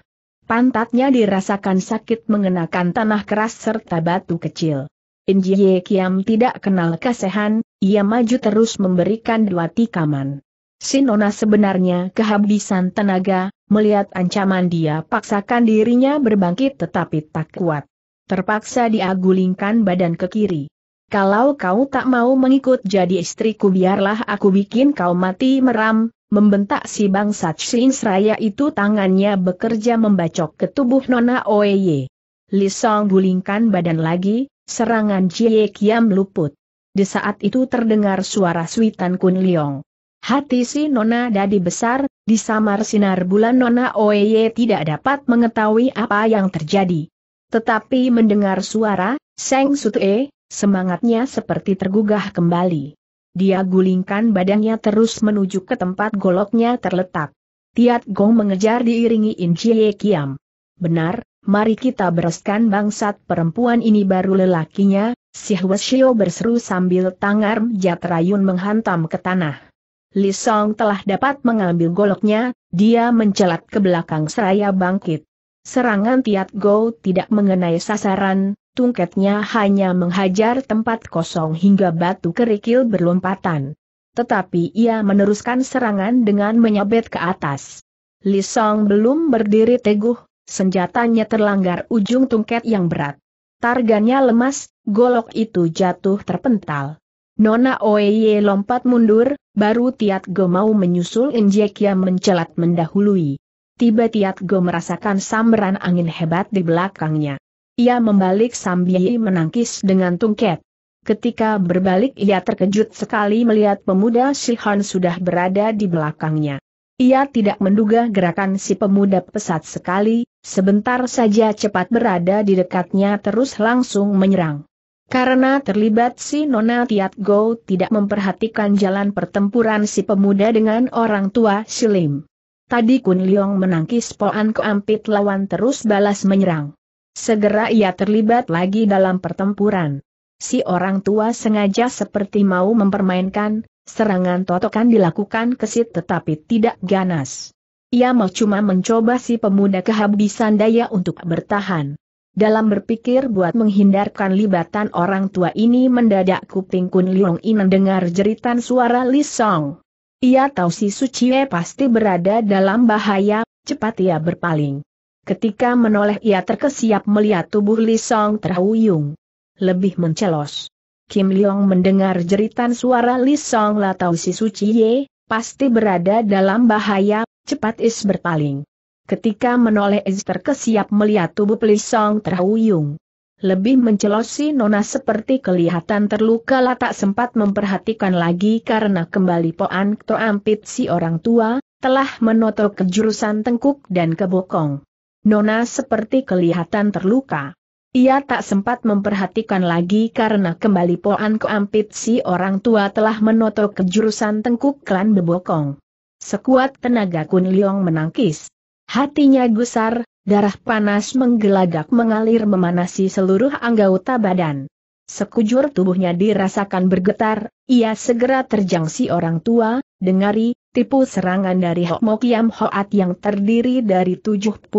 Pantatnya dirasakan sakit mengenakan tanah keras serta batu kecil. Injiye Kiam tidak kenal kasihan, ia maju terus memberikan dua tikaman. Sinona sebenarnya kehabisan tenaga, melihat ancaman dia paksakan dirinya berbangkit tetapi tak kuat. Terpaksa diagulingkan badan ke kiri. Kalau kau tak mau mengikut jadi istriku biarlah aku bikin kau mati meram, membentak si bangsa Shin Seraya itu tangannya bekerja membacok ke tubuh Nona Oeye. Lisong gulingkan badan lagi, serangan Jie Kiam luput. Di saat itu terdengar suara Suitan Kun Liong. Hati si Nona Dadi besar, di samar sinar bulan Nona Oeye tidak dapat mengetahui apa yang terjadi. Tetapi mendengar suara, Seng Sutue, semangatnya seperti tergugah kembali. Dia gulingkan badannya terus menuju ke tempat goloknya terletak. Tiat Gong mengejar diiringi In Jie Kiam. Benar, mari kita bereskan bangsat perempuan ini baru lelakinya, Si Hwasyo berseru sambil tangar Jatrayun menghantam ke tanah. Li Song telah dapat mengambil goloknya, dia mencelat ke belakang seraya bangkit. Serangan Tiat Go tidak mengenai sasaran, tungketnya hanya menghajar tempat kosong hingga batu kerikil berlompatan. Tetapi ia meneruskan serangan dengan menyabet ke atas. Li Song belum berdiri teguh, senjatanya terlanggar ujung tungket yang berat. Targannya lemas, golok itu jatuh terpental. Nona Oeye lompat mundur, baru Tiat Go mau menyusul Injekia mencelat mendahului. Tiba Tiat Go merasakan sambaran angin hebat di belakangnya. Ia membalik sambil menangkis dengan tungket. Ketika berbalik ia terkejut sekali melihat pemuda Sihan sudah berada di belakangnya. Ia tidak menduga gerakan si pemuda pesat sekali, sebentar saja cepat berada di dekatnya terus langsung menyerang. Karena terlibat si Nona Tiat Go tidak memperhatikan jalan pertempuran si pemuda dengan orang tua Silim. Tadi Kun Leong menangkis Poan Keampit lawan terus balas menyerang. Segera ia terlibat lagi dalam pertempuran. Si orang tua sengaja seperti mau mempermainkan, Serangan totokan dilakukan kesit tetapi tidak ganas. Ia mau cuma mencoba si pemuda kehabisan daya untuk bertahan. Dalam berpikir buat menghindarkan libatan orang tua ini mendadak kuping Kun Liong In mendengar jeritan suara Li Song. Ia tahu si Su Sucie pasti berada dalam bahaya, cepat ia berpaling. Ketika menoleh ia terkesiap melihat tubuh Li Song terhuyung. Lebih mencelos. Kim Leong mendengar jeritan suara Li Song Latau si Suci Ye, pasti berada dalam bahaya, cepat Is berpaling. Ketika menoleh Is terkesiap melihat tubuh Li Song terhuyung. Lebih mencelosi Nona seperti kelihatan terluka lah tak sempat memperhatikan lagi karena kembali Poan Kto Ampit si orang tua, telah menotok kejurusan tengkuk dan kebokong. Nona seperti kelihatan terluka. Ia tak sempat memperhatikan lagi karena kembali Poan Keampit si orang tua telah menotok ke jurusan tengkuk klan bebokong. Sekuat tenaga Kun Liong menangkis. Hatinya gusar, darah panas menggelagak mengalir memanasi seluruh anggota badan. Sekujur tubuhnya dirasakan bergetar, ia segera terjang si orang tua, dengari, tipu serangan dari Hok Mokiam Hoat yang terdiri dari 72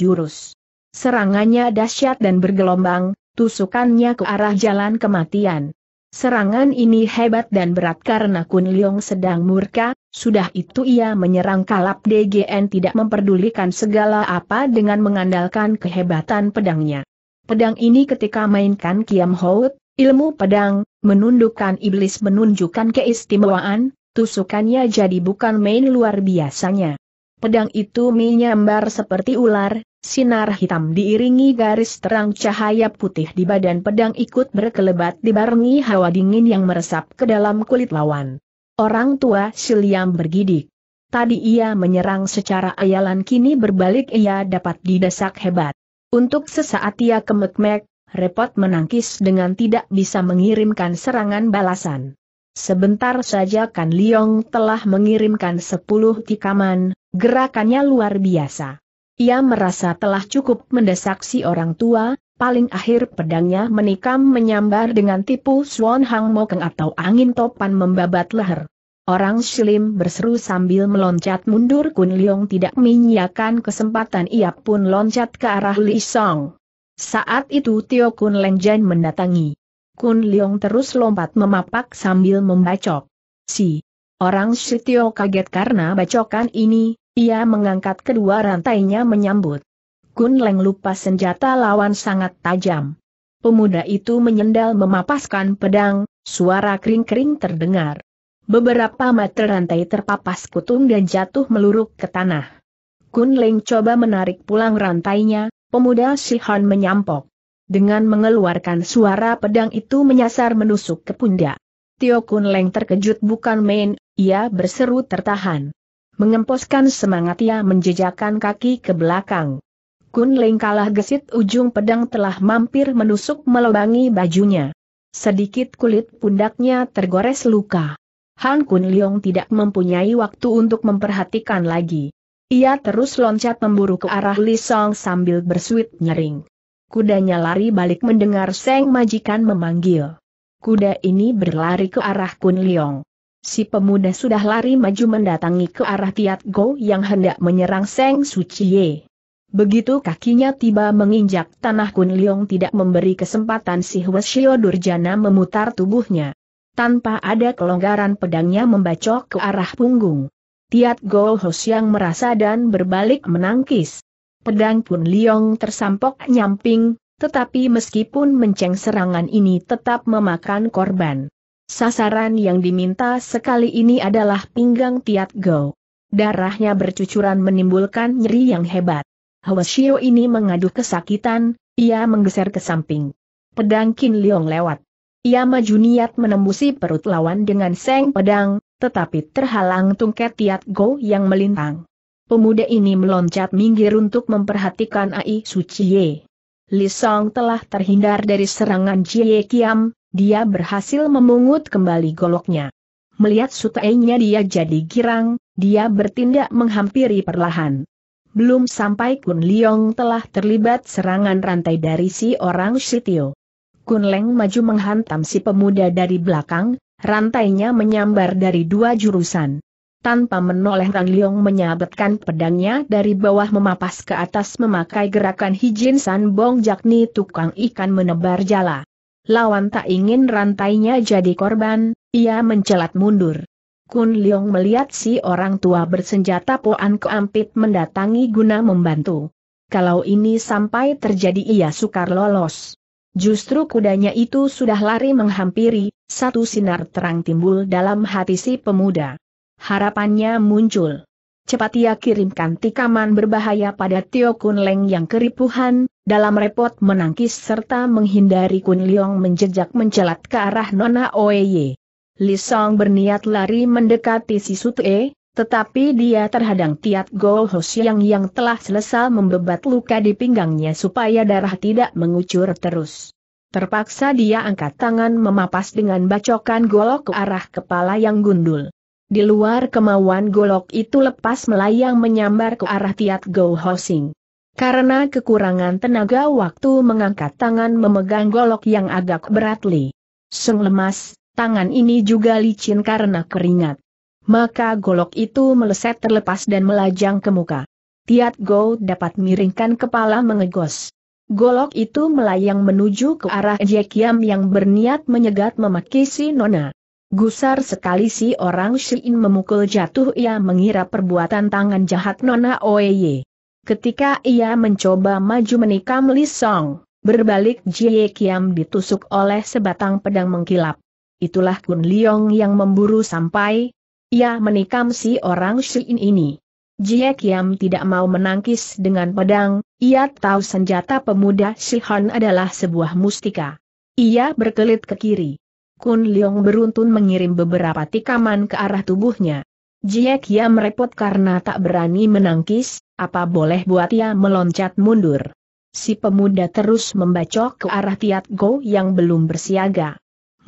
jurus. Serangannya dahsyat dan bergelombang, tusukannya ke arah jalan kematian. Serangan ini hebat dan berat karena Kun Leong sedang murka, sudah itu ia menyerang kalap DGN tidak memperdulikan segala apa dengan mengandalkan kehebatan pedangnya. Pedang ini ketika mainkan Kiam Hout, ilmu pedang, menundukkan iblis menunjukkan keistimewaan, tusukannya jadi bukan main luar biasanya. Pedang itu menyambar seperti ular, Sinar hitam diiringi garis terang cahaya putih di badan pedang ikut berkelebat dibarengi hawa dingin yang meresap ke dalam kulit lawan. Orang tua Siliam bergidik. Tadi ia menyerang secara ayalan kini berbalik ia dapat didesak hebat. Untuk sesaat ia kemek-mek, repot menangkis dengan tidak bisa mengirimkan serangan balasan. Sebentar saja Kan Liong telah mengirimkan sepuluh tikaman, gerakannya luar biasa. Ia merasa telah cukup mendesak si orang tua, paling akhir pedangnya menikam menyambar dengan tipu Suon Hang Mokeng atau angin topan membabat leher. Orang slim berseru sambil meloncat mundur Kun Leong tidak menyiakan kesempatan ia pun loncat ke arah Li Song. Saat itu Tio Kun Leng Jan mendatangi. Kun Leong terus lompat memapak sambil membacok. Si orang si Tio kaget karena bacokan ini, ia mengangkat kedua rantainya menyambut. Kun Leng lupa senjata lawan sangat tajam. Pemuda itu menyendal memapaskan pedang, suara kering-kering terdengar. Beberapa meter rantai terpapas kutung dan jatuh meluruk ke tanah. Kun Leng coba menarik pulang rantainya, pemuda Shihan menyampok. Dengan mengeluarkan suara pedang itu menyasar menusuk ke pundak. Tio Kun Leng terkejut bukan main, ia berseru tertahan. Mengemposkan semangat ia menjejakkan kaki ke belakang. Kun Ling kalah gesit ujung pedang telah mampir menusuk melubangi bajunya. Sedikit kulit pundaknya tergores luka. Han Kun Leong tidak mempunyai waktu untuk memperhatikan lagi. Ia terus loncat memburu ke arah Li Song sambil bersuit nyering. Kudanya lari balik mendengar Seng Majikan memanggil. Kuda ini berlari ke arah Kun Leong si pemuda sudah lari maju mendatangi ke arah Tiat Go yang hendak menyerang Seng Suciye. Begitu kakinya tiba menginjak tanah Kun Liong tidak memberi kesempatan si Hwasyo Durjana memutar tubuhnya. Tanpa ada kelonggaran pedangnya membacok ke arah punggung. Tiat Go Hos yang merasa dan berbalik menangkis. Pedang Kun Liong tersampok nyamping, tetapi meskipun menceng serangan ini tetap memakan korban. Sasaran yang diminta sekali ini adalah pinggang Tiat Go. Darahnya bercucuran menimbulkan nyeri yang hebat. Hwasio ini mengaduh kesakitan, ia menggeser ke samping. Pedang Kin Leong lewat. Ia maju niat menembusi perut lawan dengan seng pedang, tetapi terhalang tungket Tiat Go yang melintang. Pemuda ini meloncat minggir untuk memperhatikan Ai Suciye. Li Song telah terhindar dari serangan Jie Kiam, dia berhasil memungut kembali goloknya. Melihat sutainya dia jadi girang, dia bertindak menghampiri perlahan. Belum sampai Kun Leong telah terlibat serangan rantai dari si orang Sitio. Kun Leng maju menghantam si pemuda dari belakang, rantainya menyambar dari dua jurusan. Tanpa menoleh kun Leong menyabetkan pedangnya dari bawah memapas ke atas memakai gerakan Hijin San Bong tukang ikan menebar jala lawan tak ingin rantainya jadi korban, ia mencelat mundur. Kun Leong melihat si orang tua bersenjata Poan Keampit mendatangi guna membantu. Kalau ini sampai terjadi ia sukar lolos. Justru kudanya itu sudah lari menghampiri, satu sinar terang timbul dalam hati si pemuda. Harapannya muncul cepat ia kirimkan tikaman berbahaya pada Tio Kun Leng yang keripuhan, dalam repot menangkis serta menghindari Kun Leong menjejak mencelat ke arah Nona Oeye. Li Song berniat lari mendekati si Sute, tetapi dia terhadang Tiat Go Siang yang telah selesai membebat luka di pinggangnya supaya darah tidak mengucur terus. Terpaksa dia angkat tangan memapas dengan bacokan golok ke arah kepala yang gundul. Di luar kemauan golok itu lepas melayang menyambar ke arah Tiat Go Hosing. Karena kekurangan tenaga waktu mengangkat tangan memegang golok yang agak berat Li. Seng lemas, tangan ini juga licin karena keringat. Maka golok itu meleset terlepas dan melajang ke muka. Tiat Go dapat miringkan kepala mengegos. Golok itu melayang menuju ke arah Jekiam yang berniat menyegat memakisi Nona. Gusar sekali si orang Shiin memukul jatuh ia mengira perbuatan tangan jahat Nona Oeye. Ketika ia mencoba maju menikam Li Song, berbalik Jie Kiam ditusuk oleh sebatang pedang mengkilap. Itulah Kun Liong yang memburu sampai ia menikam si orang Shiin ini. Jie Kiam tidak mau menangkis dengan pedang, ia tahu senjata pemuda Shihan adalah sebuah mustika. Ia berkelit ke kiri Kun Leong beruntun mengirim beberapa tikaman ke arah tubuhnya. Jie ia merepot karena tak berani menangkis, apa boleh buat ia meloncat mundur. Si pemuda terus membacok ke arah Tiat Go yang belum bersiaga.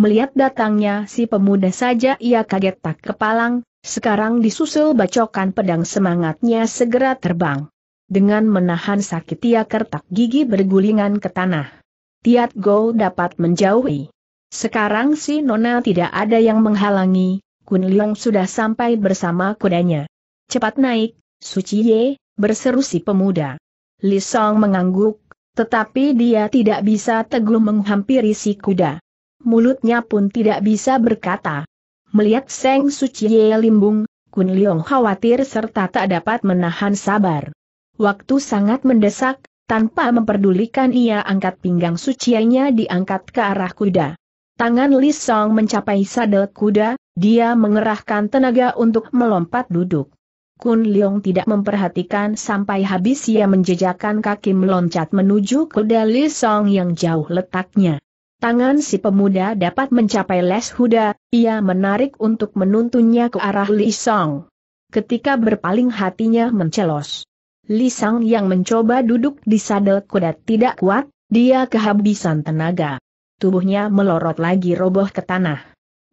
Melihat datangnya si pemuda saja ia kaget tak kepalang, sekarang disusul bacokan pedang semangatnya segera terbang. Dengan menahan sakit ia kertak gigi bergulingan ke tanah. Tiat Go dapat menjauhi. Sekarang si Nona tidak ada yang menghalangi, Kun Leong sudah sampai bersama kudanya. Cepat naik, Suci Ye, berseru si pemuda. Li Song mengangguk, tetapi dia tidak bisa teguh menghampiri si kuda. Mulutnya pun tidak bisa berkata. Melihat Seng Suci Ye limbung, Kun Leong khawatir serta tak dapat menahan sabar. Waktu sangat mendesak, tanpa memperdulikan ia angkat pinggang suciannya diangkat ke arah kuda. Tangan Li Song mencapai sadel kuda, dia mengerahkan tenaga untuk melompat duduk. Kun Leong tidak memperhatikan sampai habis ia menjejakkan kaki meloncat menuju kuda Li Song yang jauh letaknya. Tangan si pemuda dapat mencapai Les Huda, ia menarik untuk menuntunnya ke arah Li Song. Ketika berpaling hatinya mencelos. Li Song yang mencoba duduk di sadel kuda tidak kuat, dia kehabisan tenaga tubuhnya melorot lagi roboh ke tanah.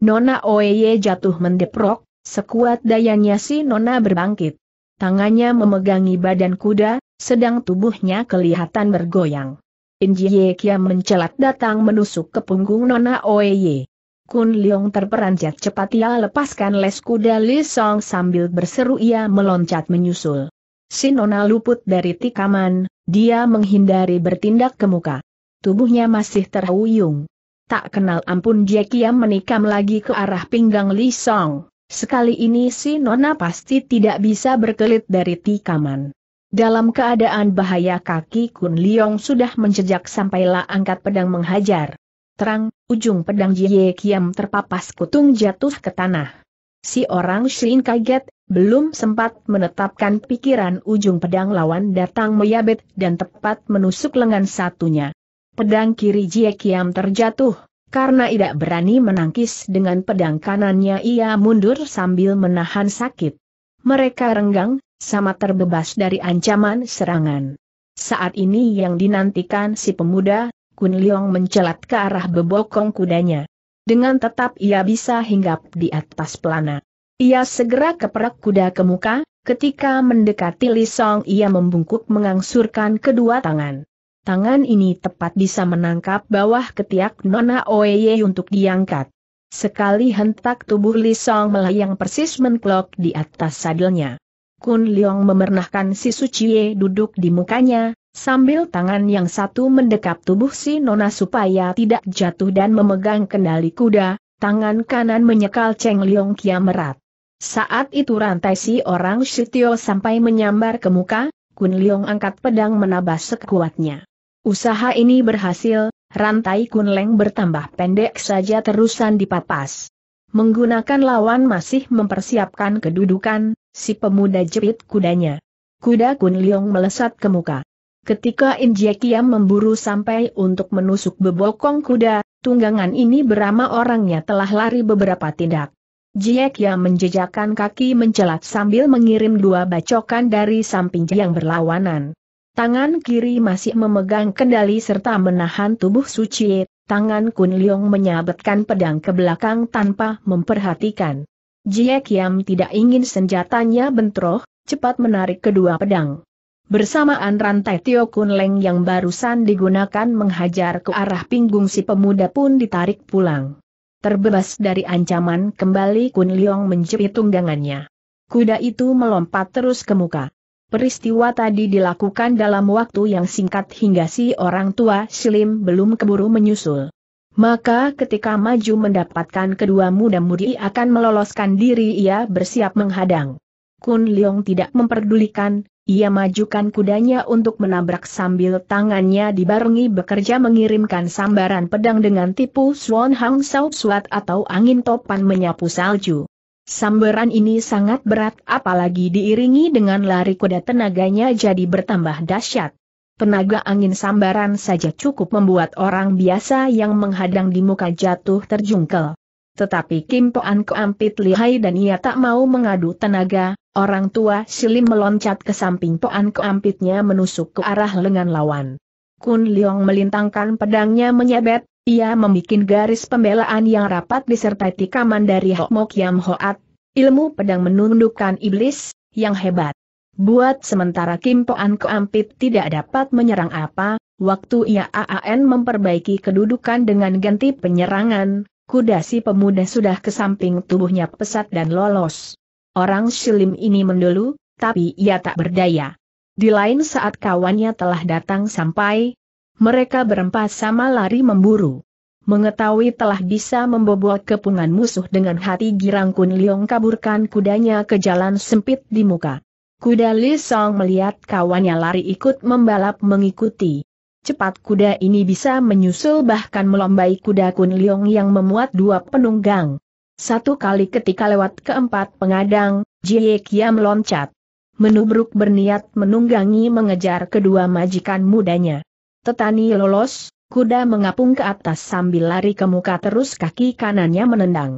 Nona Oeye jatuh mendeprok, sekuat dayanya si Nona berbangkit. Tangannya memegangi badan kuda, sedang tubuhnya kelihatan bergoyang. Injie Kia mencelat datang menusuk ke punggung Nona Oeye. Kun Leong terperanjat cepat ia lepaskan les kuda Li Song sambil berseru ia meloncat menyusul. Si Nona luput dari tikaman, dia menghindari bertindak ke muka. Tubuhnya masih terhuyung. Tak kenal ampun dia kiam menikam lagi ke arah pinggang Li Song. Sekali ini si Nona pasti tidak bisa berkelit dari tikaman. Dalam keadaan bahaya kaki Kun Liong sudah menjejak sampailah angkat pedang menghajar. Terang, ujung pedang Jie Kiam terpapas kutung jatuh ke tanah. Si orang Shin kaget, belum sempat menetapkan pikiran ujung pedang lawan datang meyabet dan tepat menusuk lengan satunya. Pedang kiri Jie Kiam terjatuh, karena tidak berani menangkis dengan pedang kanannya ia mundur sambil menahan sakit. Mereka renggang, sama terbebas dari ancaman serangan. Saat ini yang dinantikan si pemuda, Kun Leong mencelat ke arah bebokong kudanya. Dengan tetap ia bisa hinggap di atas pelana. Ia segera keperak kuda ke muka, ketika mendekati Li Song ia membungkuk mengangsurkan kedua tangan tangan ini tepat bisa menangkap bawah ketiak Nona Oeye untuk diangkat. Sekali hentak tubuh Li Song melayang persis menklok di atas sadelnya. Kun Leong memernahkan si Suciye duduk di mukanya, sambil tangan yang satu mendekap tubuh si Nona supaya tidak jatuh dan memegang kendali kuda, tangan kanan menyekal Cheng Leong Kiamerat. Saat itu rantai si orang Shitio sampai menyambar ke muka, Kun Leong angkat pedang menabas sekuatnya. Usaha ini berhasil, rantai Kunleng bertambah pendek saja terusan dipapas. Menggunakan lawan masih mempersiapkan kedudukan, si pemuda jepit kudanya. Kuda kun liong melesat ke muka. Ketika Injekiam memburu sampai untuk menusuk bebokong kuda, tunggangan ini berama orangnya telah lari beberapa tindak. Jiekia menjejakkan kaki mencelat sambil mengirim dua bacokan dari samping yang berlawanan. Tangan kiri masih memegang kendali serta menahan tubuh suci, tangan Kun Leong menyabetkan pedang ke belakang tanpa memperhatikan. Jie Kiam tidak ingin senjatanya bentroh, cepat menarik kedua pedang. Bersamaan rantai Tio Kun Leng yang barusan digunakan menghajar ke arah pinggung si pemuda pun ditarik pulang. Terbebas dari ancaman kembali Kun Leong menjepit tunggangannya. Kuda itu melompat terus ke muka. Peristiwa tadi dilakukan dalam waktu yang singkat hingga si orang tua slim belum keburu menyusul. Maka ketika maju mendapatkan kedua muda-mudi akan meloloskan diri ia bersiap menghadang. Kun Leong tidak memperdulikan, ia majukan kudanya untuk menabrak sambil tangannya dibarengi bekerja mengirimkan sambaran pedang dengan tipu Swan Hang Sao Suat atau angin topan menyapu salju. Sambaran ini sangat berat apalagi diiringi dengan lari kuda tenaganya jadi bertambah dahsyat. Tenaga angin sambaran saja cukup membuat orang biasa yang menghadang di muka jatuh terjungkel. Tetapi Kim Poan keampit lihai dan ia tak mau mengadu tenaga, orang tua Silim meloncat ke samping Poan keampitnya menusuk ke arah lengan lawan. Kun Leong melintangkan pedangnya menyabet, ia membuat garis pembelaan yang rapat disertai tikaman dari Hokmok Yam Hoat, ilmu pedang menundukkan iblis, yang hebat. Buat sementara Kim Poan Keampit tidak dapat menyerang apa, waktu ia AAN memperbaiki kedudukan dengan ganti penyerangan, kuda si pemuda sudah ke samping tubuhnya pesat dan lolos. Orang silim ini mendulu, tapi ia tak berdaya. Di lain saat kawannya telah datang sampai, mereka berempat sama lari memburu. Mengetahui telah bisa membobol kepungan musuh dengan hati girang Kun Leong kaburkan kudanya ke jalan sempit di muka. Kuda Li Song melihat kawannya lari ikut membalap mengikuti. Cepat kuda ini bisa menyusul bahkan melombai kuda Kun Leong yang memuat dua penunggang. Satu kali ketika lewat keempat pengadang, Jie Kia meloncat. Menubruk berniat menunggangi mengejar kedua majikan mudanya. Tetani lolos, kuda mengapung ke atas sambil lari ke muka terus kaki kanannya menendang.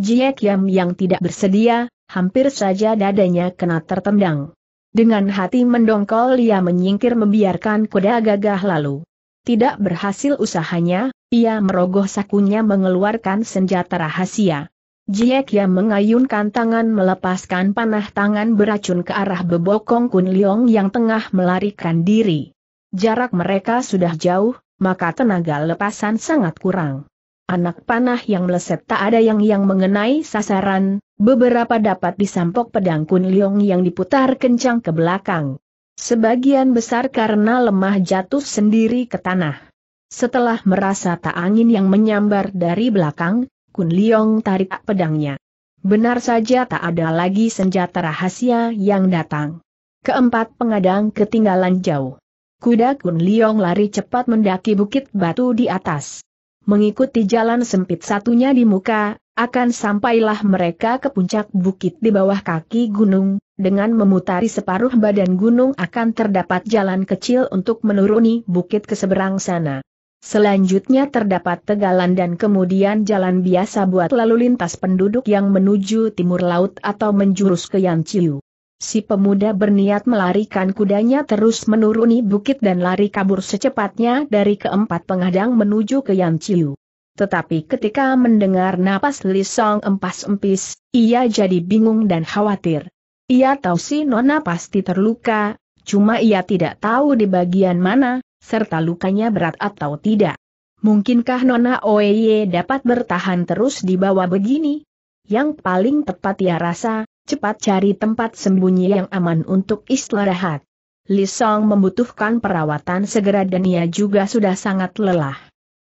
Jiek Yam yang tidak bersedia, hampir saja dadanya kena tertendang. Dengan hati mendongkol ia menyingkir membiarkan kuda gagah lalu. Tidak berhasil usahanya, ia merogoh sakunya mengeluarkan senjata rahasia. Jiek Yam mengayunkan tangan melepaskan panah tangan beracun ke arah bebokong Kun Leong yang tengah melarikan diri. Jarak mereka sudah jauh, maka tenaga lepasan sangat kurang. Anak panah yang meleset tak ada yang yang mengenai sasaran, beberapa dapat disampok pedang Kun Leong yang diputar kencang ke belakang. Sebagian besar karena lemah jatuh sendiri ke tanah. Setelah merasa tak angin yang menyambar dari belakang, Kun Leong tarik pedangnya. Benar saja tak ada lagi senjata rahasia yang datang. Keempat pengadang ketinggalan jauh. Kuda Kun Liong lari cepat mendaki bukit batu di atas. Mengikuti jalan sempit satunya di muka, akan sampailah mereka ke puncak bukit di bawah kaki gunung, dengan memutari separuh badan gunung akan terdapat jalan kecil untuk menuruni bukit ke seberang sana. Selanjutnya terdapat tegalan dan kemudian jalan biasa buat lalu lintas penduduk yang menuju timur laut atau menjurus ke Yangciu si pemuda berniat melarikan kudanya terus menuruni bukit dan lari kabur secepatnya dari keempat pengadang menuju ke Yan Chiu. Tetapi ketika mendengar napas Lisong empas-empis, ia jadi bingung dan khawatir. Ia tahu si Nona pasti terluka, cuma ia tidak tahu di bagian mana, serta lukanya berat atau tidak. Mungkinkah Nona Oeye dapat bertahan terus di bawah begini? Yang paling tepat ia rasa, cepat cari tempat sembunyi yang aman untuk istirahat. Li Song membutuhkan perawatan segera dan ia juga sudah sangat lelah.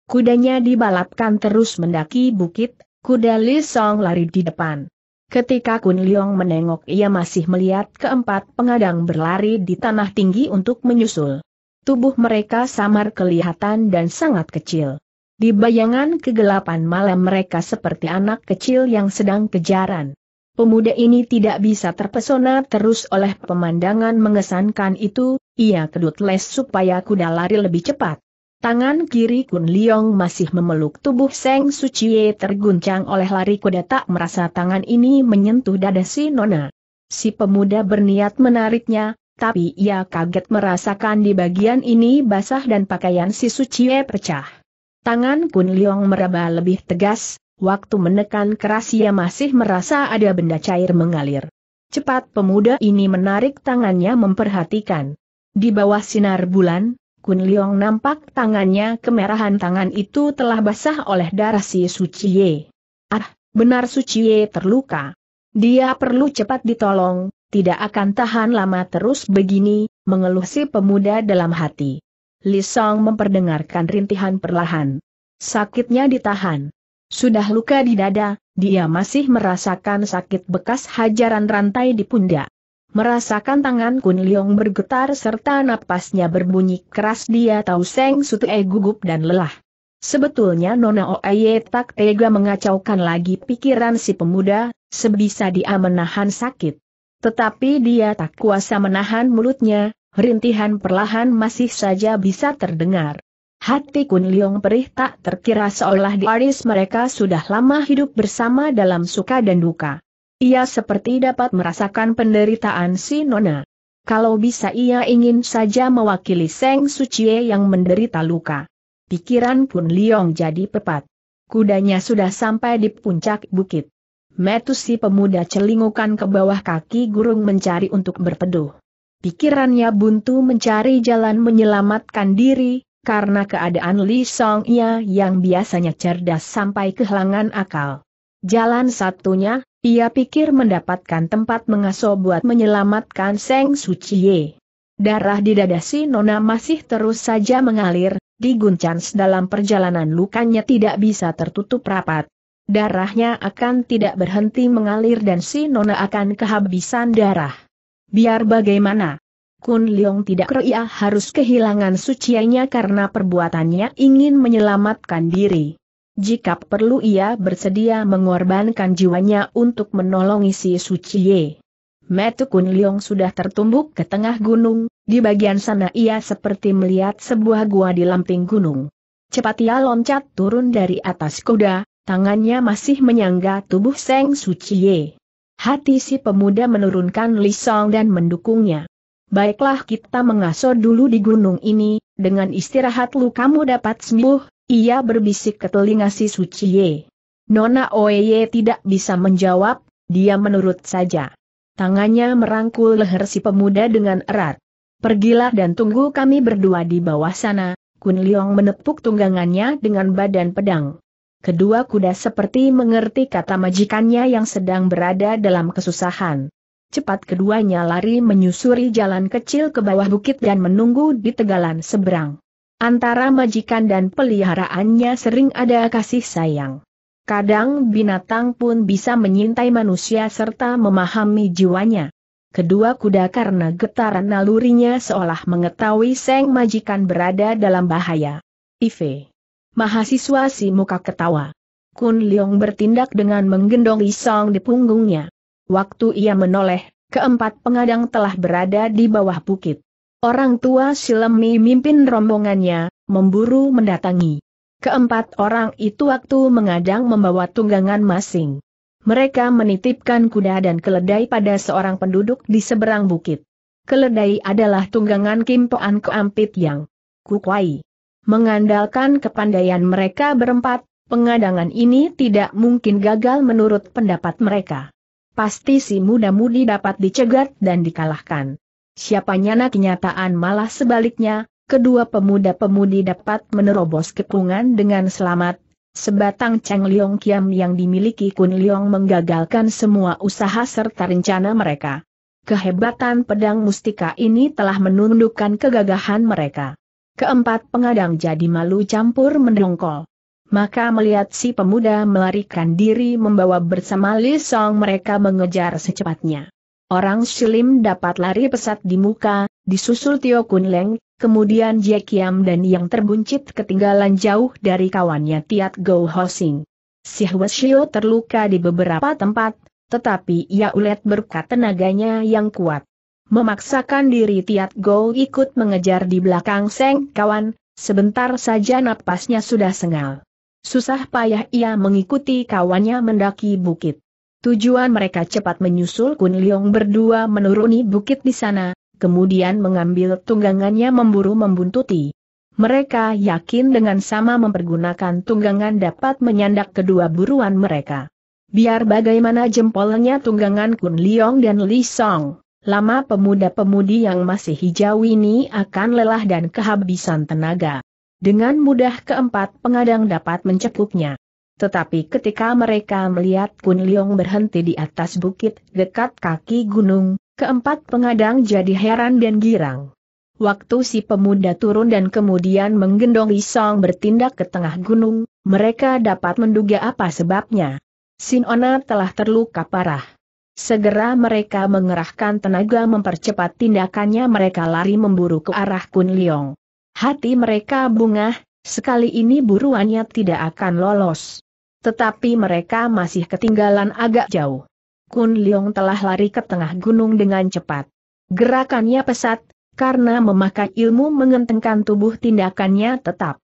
Kudanya dibalapkan terus mendaki bukit, kuda Li Song lari di depan. Ketika Kun Leong menengok ia masih melihat keempat pengadang berlari di tanah tinggi untuk menyusul. Tubuh mereka samar kelihatan dan sangat kecil. Di bayangan kegelapan malam mereka seperti anak kecil yang sedang kejaran. Pemuda ini tidak bisa terpesona terus oleh pemandangan mengesankan itu, ia kedut les supaya kuda lari lebih cepat. Tangan kiri Kun Liong masih memeluk tubuh Seng Suciye terguncang oleh lari kuda tak merasa tangan ini menyentuh dada si Nona. Si pemuda berniat menariknya, tapi ia kaget merasakan di bagian ini basah dan pakaian si Suciye pecah. Tangan Kun Liong meraba lebih tegas, waktu menekan keras ia masih merasa ada benda cair mengalir. Cepat pemuda ini menarik tangannya memperhatikan. Di bawah sinar bulan, Kun Leong nampak tangannya kemerahan tangan itu telah basah oleh darah si Sucie. Ah, benar Sucie terluka. Dia perlu cepat ditolong, tidak akan tahan lama terus begini, mengeluh si pemuda dalam hati. Li Song memperdengarkan rintihan perlahan. Sakitnya ditahan. Sudah luka di dada, dia masih merasakan sakit bekas hajaran rantai di pundak. Merasakan tangan Kun Leong bergetar serta napasnya berbunyi keras dia tahu Seng Sutue eh gugup dan lelah. Sebetulnya Nona Oaye tak tega mengacaukan lagi pikiran si pemuda, sebisa dia menahan sakit. Tetapi dia tak kuasa menahan mulutnya, rintihan perlahan masih saja bisa terdengar. Hati Kun Liong perih tak terkira seolah di aris mereka sudah lama hidup bersama dalam suka dan duka. Ia seperti dapat merasakan penderitaan si Nona. Kalau bisa ia ingin saja mewakili Seng Sucie yang menderita luka. Pikiran Kun Liong jadi pepat. Kudanya sudah sampai di puncak bukit. Metu si pemuda celingukan ke bawah kaki gurung mencari untuk berpeduh. Pikirannya buntu mencari jalan menyelamatkan diri, karena keadaan Li Song ia yang biasanya cerdas sampai kehilangan akal. Jalan satunya, ia pikir mendapatkan tempat mengasuh buat menyelamatkan Seng Suciye. Darah di dada si Nona masih terus saja mengalir, diguncang dalam perjalanan lukanya tidak bisa tertutup rapat. Darahnya akan tidak berhenti mengalir dan si Nona akan kehabisan darah. Biar bagaimana, Kun Leong tidak ia harus kehilangan suciannya karena perbuatannya ingin menyelamatkan diri. Jika perlu ia bersedia mengorbankan jiwanya untuk menolongi si Suciye. Metu Kun Leong sudah tertumbuk ke tengah gunung, di bagian sana ia seperti melihat sebuah gua di lamping gunung. Cepat ia loncat turun dari atas kuda, tangannya masih menyangga tubuh Seng Suciye. Hati si pemuda menurunkan Lisong dan mendukungnya baiklah kita mengasuh dulu di gunung ini, dengan istirahat lu kamu dapat sembuh, ia berbisik ke telinga si Suciye. Nona Oeye tidak bisa menjawab, dia menurut saja. Tangannya merangkul leher si pemuda dengan erat. Pergilah dan tunggu kami berdua di bawah sana, Kun Liong menepuk tunggangannya dengan badan pedang. Kedua kuda seperti mengerti kata majikannya yang sedang berada dalam kesusahan cepat keduanya lari menyusuri jalan kecil ke bawah bukit dan menunggu di tegalan seberang. Antara majikan dan peliharaannya sering ada kasih sayang. Kadang binatang pun bisa menyintai manusia serta memahami jiwanya. Kedua kuda karena getaran nalurinya seolah mengetahui Seng majikan berada dalam bahaya. IV. Mahasiswa si muka ketawa. Kun Leong bertindak dengan menggendong Isong di punggungnya. Waktu ia menoleh, keempat pengadang telah berada di bawah bukit. Orang tua Silemi mimpin rombongannya, memburu mendatangi. Keempat orang itu waktu mengadang membawa tunggangan masing. Mereka menitipkan kuda dan keledai pada seorang penduduk di seberang bukit. Keledai adalah tunggangan kimpoan keampit yang kukwai. Mengandalkan kepandaian mereka berempat, pengadangan ini tidak mungkin gagal menurut pendapat mereka pasti si muda-mudi dapat dicegat dan dikalahkan. Siapanya nak kenyataan malah sebaliknya, kedua pemuda-pemudi dapat menerobos kepungan dengan selamat, sebatang Cheng Liong Kiam yang dimiliki Kun Liong menggagalkan semua usaha serta rencana mereka. Kehebatan pedang mustika ini telah menundukkan kegagahan mereka. Keempat pengadang jadi malu campur mendongkol. Maka melihat si pemuda melarikan diri membawa bersama Li Song mereka mengejar secepatnya. Orang Shilim dapat lari pesat di muka, disusul Tio Kun Leng, kemudian Jie Kiam dan yang terbuncit ketinggalan jauh dari kawannya Tiat Go Hosing. Si Shio terluka di beberapa tempat, tetapi ia ulet berkat tenaganya yang kuat. Memaksakan diri Tiat Go ikut mengejar di belakang Seng kawan, sebentar saja napasnya sudah sengal. Susah payah ia mengikuti kawannya mendaki bukit. Tujuan mereka cepat menyusul Kun Leong berdua menuruni bukit di sana, kemudian mengambil tunggangannya memburu membuntuti. Mereka yakin dengan sama mempergunakan tunggangan dapat menyandak kedua buruan mereka. Biar bagaimana jempolnya tunggangan Kun Leong dan Li Song, lama pemuda-pemudi yang masih hijau ini akan lelah dan kehabisan tenaga. Dengan mudah keempat pengadang dapat mencekupnya. Tetapi ketika mereka melihat Kun Leong berhenti di atas bukit dekat kaki gunung, keempat pengadang jadi heran dan girang. Waktu si pemuda turun dan kemudian menggendong Song bertindak ke tengah gunung, mereka dapat menduga apa sebabnya. Ona telah terluka parah. Segera mereka mengerahkan tenaga mempercepat tindakannya mereka lari memburu ke arah Kun Leong. Hati mereka bunga, sekali ini buruannya tidak akan lolos. Tetapi mereka masih ketinggalan agak jauh. Kun Leong telah lari ke tengah gunung dengan cepat. Gerakannya pesat, karena memakai ilmu mengentengkan tubuh tindakannya tetap.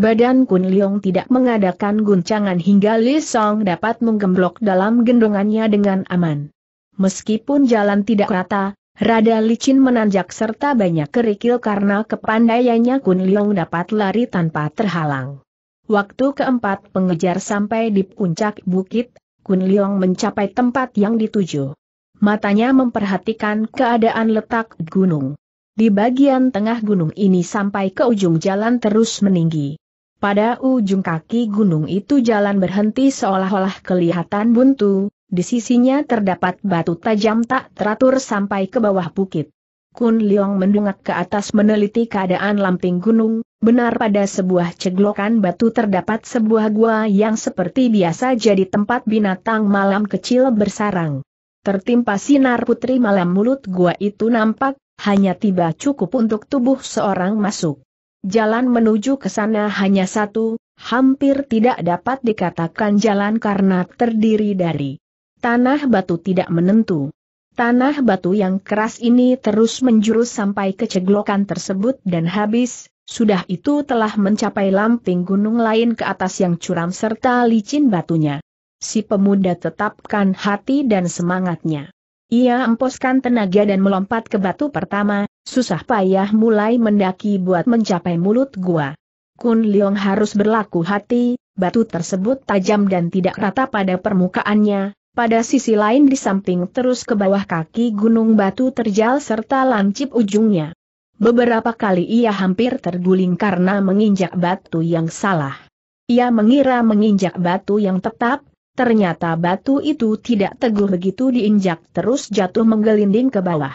Badan Kun Leong tidak mengadakan guncangan hingga Li Song dapat menggemblok dalam gendongannya dengan aman. Meskipun jalan tidak rata, Rada licin menanjak serta banyak kerikil karena kepandaiannya Kun Leong dapat lari tanpa terhalang. Waktu keempat pengejar sampai di puncak bukit, Kun Leong mencapai tempat yang dituju. Matanya memperhatikan keadaan letak gunung. Di bagian tengah gunung ini sampai ke ujung jalan terus meninggi. Pada ujung kaki gunung itu jalan berhenti seolah-olah kelihatan buntu, di sisinya terdapat batu tajam tak teratur sampai ke bawah bukit. Kun Leong mendungak ke atas meneliti keadaan lamping gunung, benar pada sebuah ceglokan batu terdapat sebuah gua yang seperti biasa jadi tempat binatang malam kecil bersarang. Tertimpa sinar putri malam mulut gua itu nampak, hanya tiba cukup untuk tubuh seorang masuk. Jalan menuju ke sana hanya satu, hampir tidak dapat dikatakan jalan karena terdiri dari Tanah batu tidak menentu. Tanah batu yang keras ini terus menjurus sampai ke ceglokan tersebut dan habis, sudah itu telah mencapai lamping gunung lain ke atas yang curam serta licin batunya. Si pemuda tetapkan hati dan semangatnya. Ia emposkan tenaga dan melompat ke batu pertama, susah payah mulai mendaki buat mencapai mulut gua. Kun Leong harus berlaku hati, batu tersebut tajam dan tidak rata pada permukaannya, pada sisi lain di samping terus ke bawah kaki gunung batu terjal serta lancip ujungnya. Beberapa kali ia hampir terguling karena menginjak batu yang salah. Ia mengira menginjak batu yang tetap, ternyata batu itu tidak teguh begitu diinjak terus jatuh menggelinding ke bawah.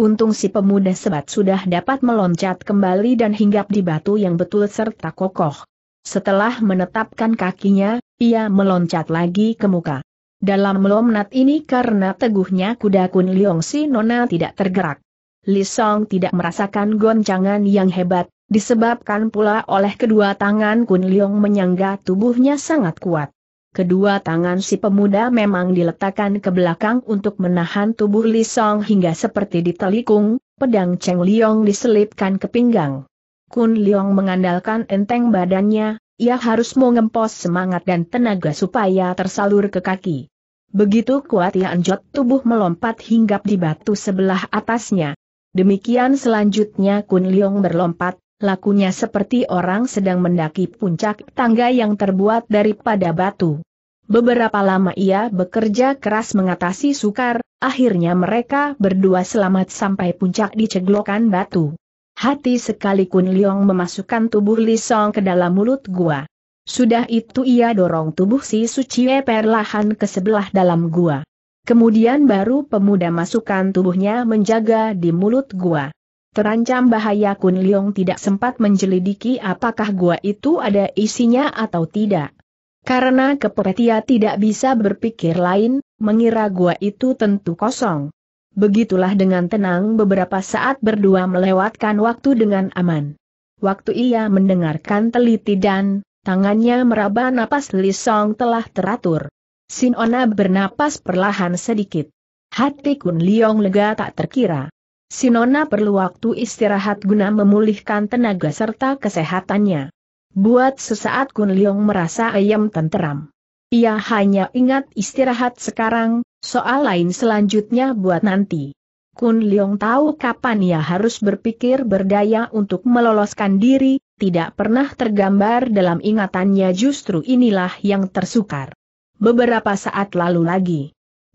Untung si pemuda sebat sudah dapat meloncat kembali dan hinggap di batu yang betul serta kokoh. Setelah menetapkan kakinya, ia meloncat lagi ke muka. Dalam lomnat ini karena teguhnya kuda Kun Leong si Nona tidak tergerak. Li Song tidak merasakan goncangan yang hebat, disebabkan pula oleh kedua tangan Kun Leong menyangga tubuhnya sangat kuat. Kedua tangan si pemuda memang diletakkan ke belakang untuk menahan tubuh Li Song hingga seperti ditelikung, pedang Cheng Liong diselipkan ke pinggang. Kun Leong mengandalkan enteng badannya, ia harus mengempos semangat dan tenaga supaya tersalur ke kaki. Begitu kuat ia anjot tubuh melompat hinggap di batu sebelah atasnya. Demikian selanjutnya Kun Leong berlompat, lakunya seperti orang sedang mendaki puncak tangga yang terbuat daripada batu. Beberapa lama ia bekerja keras mengatasi sukar, akhirnya mereka berdua selamat sampai puncak di ceglokan batu hati sekali Kun Liong memasukkan tubuh Li Song ke dalam mulut gua. Sudah itu ia dorong tubuh si suci perlahan ke sebelah dalam gua. Kemudian baru pemuda masukkan tubuhnya menjaga di mulut gua. Terancam bahaya Kun Liong tidak sempat menjelidiki apakah gua itu ada isinya atau tidak. Karena kepetia tidak bisa berpikir lain, mengira gua itu tentu kosong. Begitulah dengan tenang beberapa saat berdua melewatkan waktu dengan aman. Waktu ia mendengarkan teliti dan tangannya meraba napas Lisong telah teratur. Sinona bernapas perlahan sedikit. Hati Kun Liong lega tak terkira. Sinona perlu waktu istirahat guna memulihkan tenaga serta kesehatannya. Buat sesaat Kun Liong merasa ayam tenteram. Ia hanya ingat istirahat sekarang, Soal lain selanjutnya buat nanti. Kun Leong tahu kapan ia harus berpikir berdaya untuk meloloskan diri, tidak pernah tergambar dalam ingatannya justru inilah yang tersukar. Beberapa saat lalu lagi.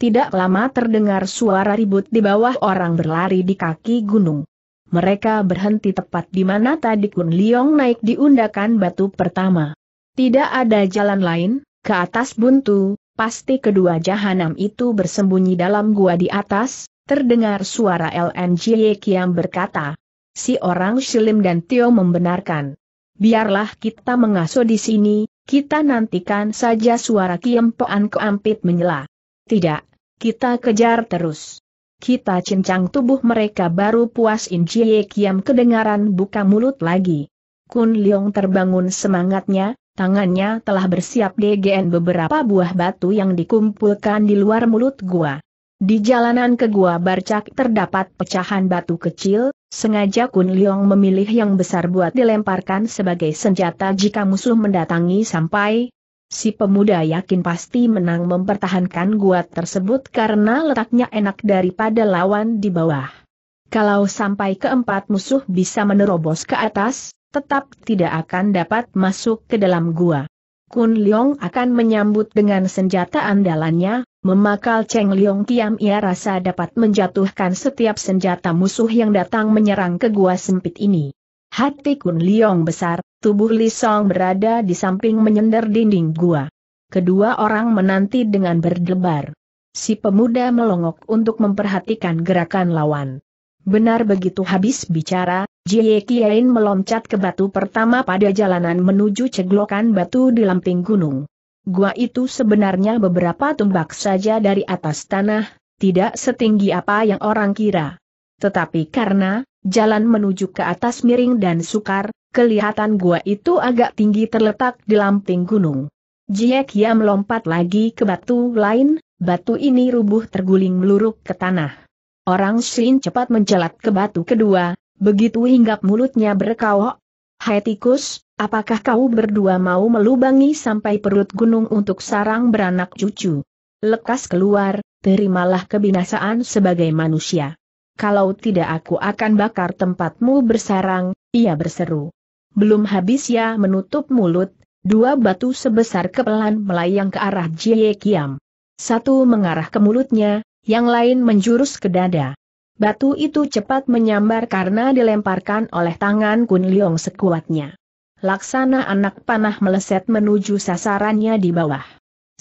Tidak lama terdengar suara ribut di bawah orang berlari di kaki gunung. Mereka berhenti tepat di mana tadi Kun Leong naik di undakan batu pertama. Tidak ada jalan lain, ke atas buntu, pasti kedua jahanam itu bersembunyi dalam gua di atas, terdengar suara LNG Kiam berkata. Si orang Shilim dan Tio membenarkan. Biarlah kita mengasuh di sini, kita nantikan saja suara Kiam Poan Keampit menyela. Tidak, kita kejar terus. Kita cincang tubuh mereka baru puas In Jie Kiam kedengaran buka mulut lagi. Kun Leong terbangun semangatnya, Tangannya telah bersiap DGN beberapa buah batu yang dikumpulkan di luar mulut gua. Di jalanan ke gua Barcak terdapat pecahan batu kecil, sengaja Kun Leong memilih yang besar buat dilemparkan sebagai senjata jika musuh mendatangi sampai. Si pemuda yakin pasti menang mempertahankan gua tersebut karena letaknya enak daripada lawan di bawah. Kalau sampai keempat musuh bisa menerobos ke atas, tetap tidak akan dapat masuk ke dalam gua. Kun Leong akan menyambut dengan senjata andalannya, memakal Cheng Leong Kiam ia rasa dapat menjatuhkan setiap senjata musuh yang datang menyerang ke gua sempit ini. Hati Kun Leong besar, tubuh Li Song berada di samping menyender dinding gua. Kedua orang menanti dengan berdebar. Si pemuda melongok untuk memperhatikan gerakan lawan. Benar begitu habis bicara, Jie Kiein meloncat ke batu pertama pada jalanan menuju ceglokan batu di lamping gunung. Gua itu sebenarnya beberapa tumbak saja dari atas tanah, tidak setinggi apa yang orang kira. Tetapi karena, jalan menuju ke atas miring dan sukar, kelihatan gua itu agak tinggi terletak di lamping gunung. Jie Kia melompat lagi ke batu lain, batu ini rubuh terguling meluruk ke tanah. Orang Sin cepat mencelat ke batu kedua, begitu hinggap mulutnya berkawok. Hai tikus, apakah kau berdua mau melubangi sampai perut gunung untuk sarang beranak cucu? Lekas keluar, terimalah kebinasaan sebagai manusia. Kalau tidak aku akan bakar tempatmu bersarang, ia berseru. Belum habis ya menutup mulut, dua batu sebesar kepelan melayang ke arah Jie Kiam. Satu mengarah ke mulutnya, yang lain menjurus ke dada. Batu itu cepat menyambar karena dilemparkan oleh tangan Kun Leong sekuatnya. Laksana anak panah meleset menuju sasarannya di bawah.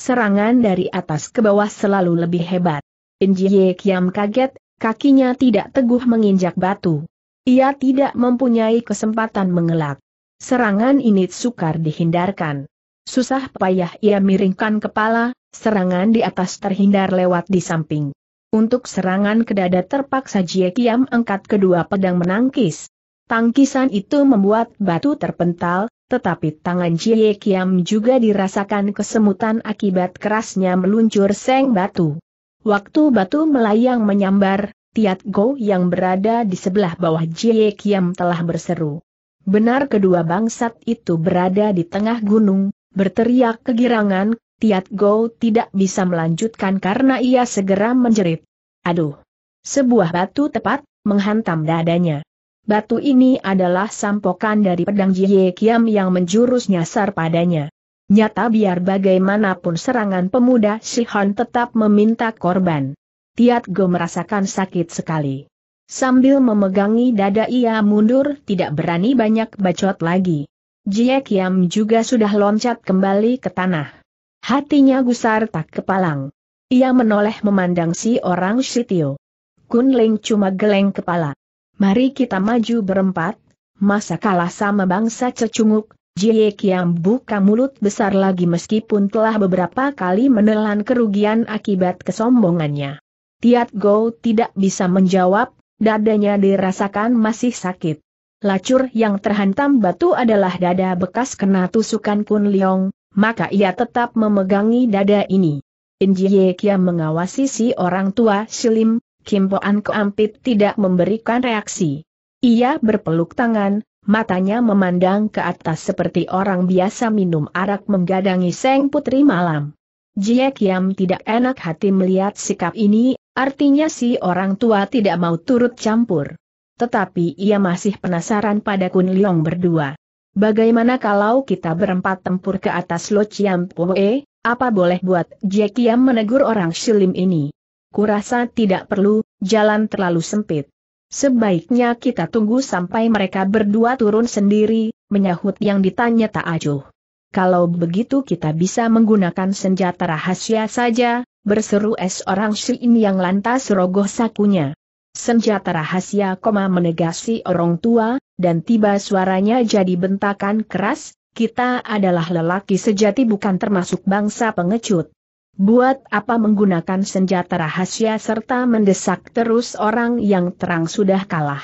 Serangan dari atas ke bawah selalu lebih hebat. Injiye Kiam kaget, kakinya tidak teguh menginjak batu. Ia tidak mempunyai kesempatan mengelak. Serangan ini sukar dihindarkan. Susah payah ia miringkan kepala, serangan di atas terhindar lewat di samping. Untuk serangan ke dada terpaksa Jie Kiam angkat kedua pedang menangkis. Tangkisan itu membuat batu terpental, tetapi tangan Jie Kiam juga dirasakan kesemutan akibat kerasnya meluncur seng batu. Waktu batu melayang menyambar, Tiat Go yang berada di sebelah bawah Jie Kiam telah berseru. Benar kedua bangsat itu berada di tengah gunung, Berteriak kegirangan, Tiat Go tidak bisa melanjutkan karena ia segera menjerit. Aduh! Sebuah batu tepat, menghantam dadanya. Batu ini adalah sampokan dari pedang Jie Kiam yang menjurus nyasar padanya. Nyata biar bagaimanapun serangan pemuda Sihon tetap meminta korban. Tiat Go merasakan sakit sekali. Sambil memegangi dada ia mundur tidak berani banyak bacot lagi. Jie Kiam juga sudah loncat kembali ke tanah. Hatinya gusar tak kepalang. Ia menoleh memandang si orang Sitio. Kun Ling cuma geleng kepala. Mari kita maju berempat, masa kalah sama bangsa cecunguk, Jie Kiam buka mulut besar lagi meskipun telah beberapa kali menelan kerugian akibat kesombongannya. Tiat Go tidak bisa menjawab, dadanya dirasakan masih sakit lacur yang terhantam batu adalah dada bekas kena tusukan Kun Leong, maka ia tetap memegangi dada ini. Jie Kia mengawasi si orang tua Silim, Kim Poan Keampit tidak memberikan reaksi. Ia berpeluk tangan, matanya memandang ke atas seperti orang biasa minum arak menggadangi Seng Putri Malam. Jie Kiam tidak enak hati melihat sikap ini, artinya si orang tua tidak mau turut campur. Tetapi ia masih penasaran pada Kun Liong berdua. Bagaimana kalau kita berempat tempur ke atas Lo Chiam Poe, apa boleh buat Yang menegur orang Shilim ini? Kurasa tidak perlu, jalan terlalu sempit. Sebaiknya kita tunggu sampai mereka berdua turun sendiri, menyahut yang ditanya Tak Ajuh. Kalau begitu kita bisa menggunakan senjata rahasia saja, berseru es orang Shin yang lantas rogoh sakunya. Senjata rahasia koma menegasi orang tua, dan tiba suaranya jadi bentakan keras, kita adalah lelaki sejati bukan termasuk bangsa pengecut. Buat apa menggunakan senjata rahasia serta mendesak terus orang yang terang sudah kalah.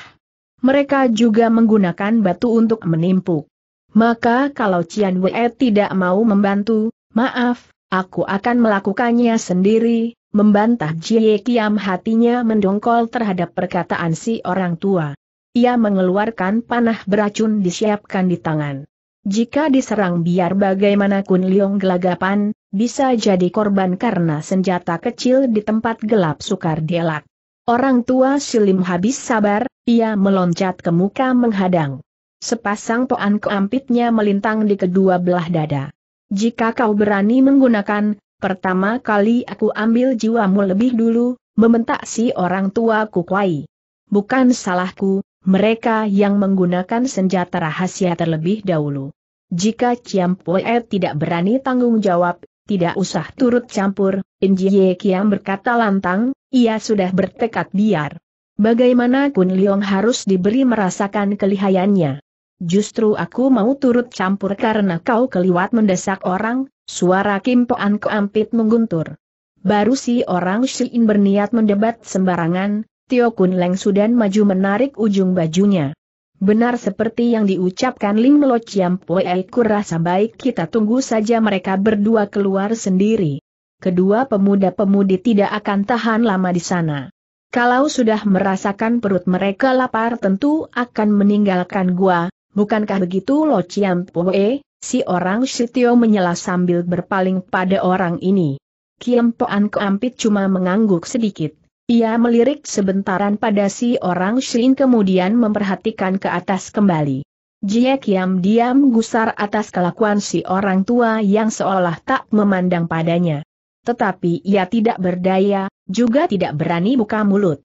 Mereka juga menggunakan batu untuk menimpuk. Maka kalau Cian Wei tidak mau membantu, maaf, aku akan melakukannya sendiri, membantah Jie Kiam hatinya mendongkol terhadap perkataan si orang tua. Ia mengeluarkan panah beracun disiapkan di tangan. Jika diserang biar bagaimanapun Liong gelagapan, bisa jadi korban karena senjata kecil di tempat gelap sukar dielak. Orang tua Silim habis sabar, ia meloncat ke muka menghadang. Sepasang poan keampitnya melintang di kedua belah dada. Jika kau berani menggunakan Pertama kali aku ambil jiwamu lebih dulu, membentak si orang tua Kukwai. Bukan salahku, mereka yang menggunakan senjata rahasia terlebih dahulu. Jika Poe tidak berani tanggung jawab, tidak usah turut campur, Injie Kiam berkata lantang, ia sudah bertekad biar. Bagaimana Kun Leong harus diberi merasakan kelihayannya. Justru aku mau turut campur karena kau keliwat mendesak orang, suara Kim Poan keampit mengguntur. Baru si orang Shiin berniat mendebat sembarangan, Tio Kun Leng Sudan maju menarik ujung bajunya. Benar seperti yang diucapkan Ling Lo Chiam Pue ku rasa baik kita tunggu saja mereka berdua keluar sendiri. Kedua pemuda-pemudi tidak akan tahan lama di sana. Kalau sudah merasakan perut mereka lapar tentu akan meninggalkan gua, bukankah begitu Lo Chiam Poe? Si orang Sitio menyela sambil berpaling pada orang ini. Kiam Poan Keampit cuma mengangguk sedikit. Ia melirik sebentaran pada si orang Shin kemudian memperhatikan ke atas kembali. Jie Kiam diam gusar atas kelakuan si orang tua yang seolah tak memandang padanya. Tetapi ia tidak berdaya, juga tidak berani buka mulut.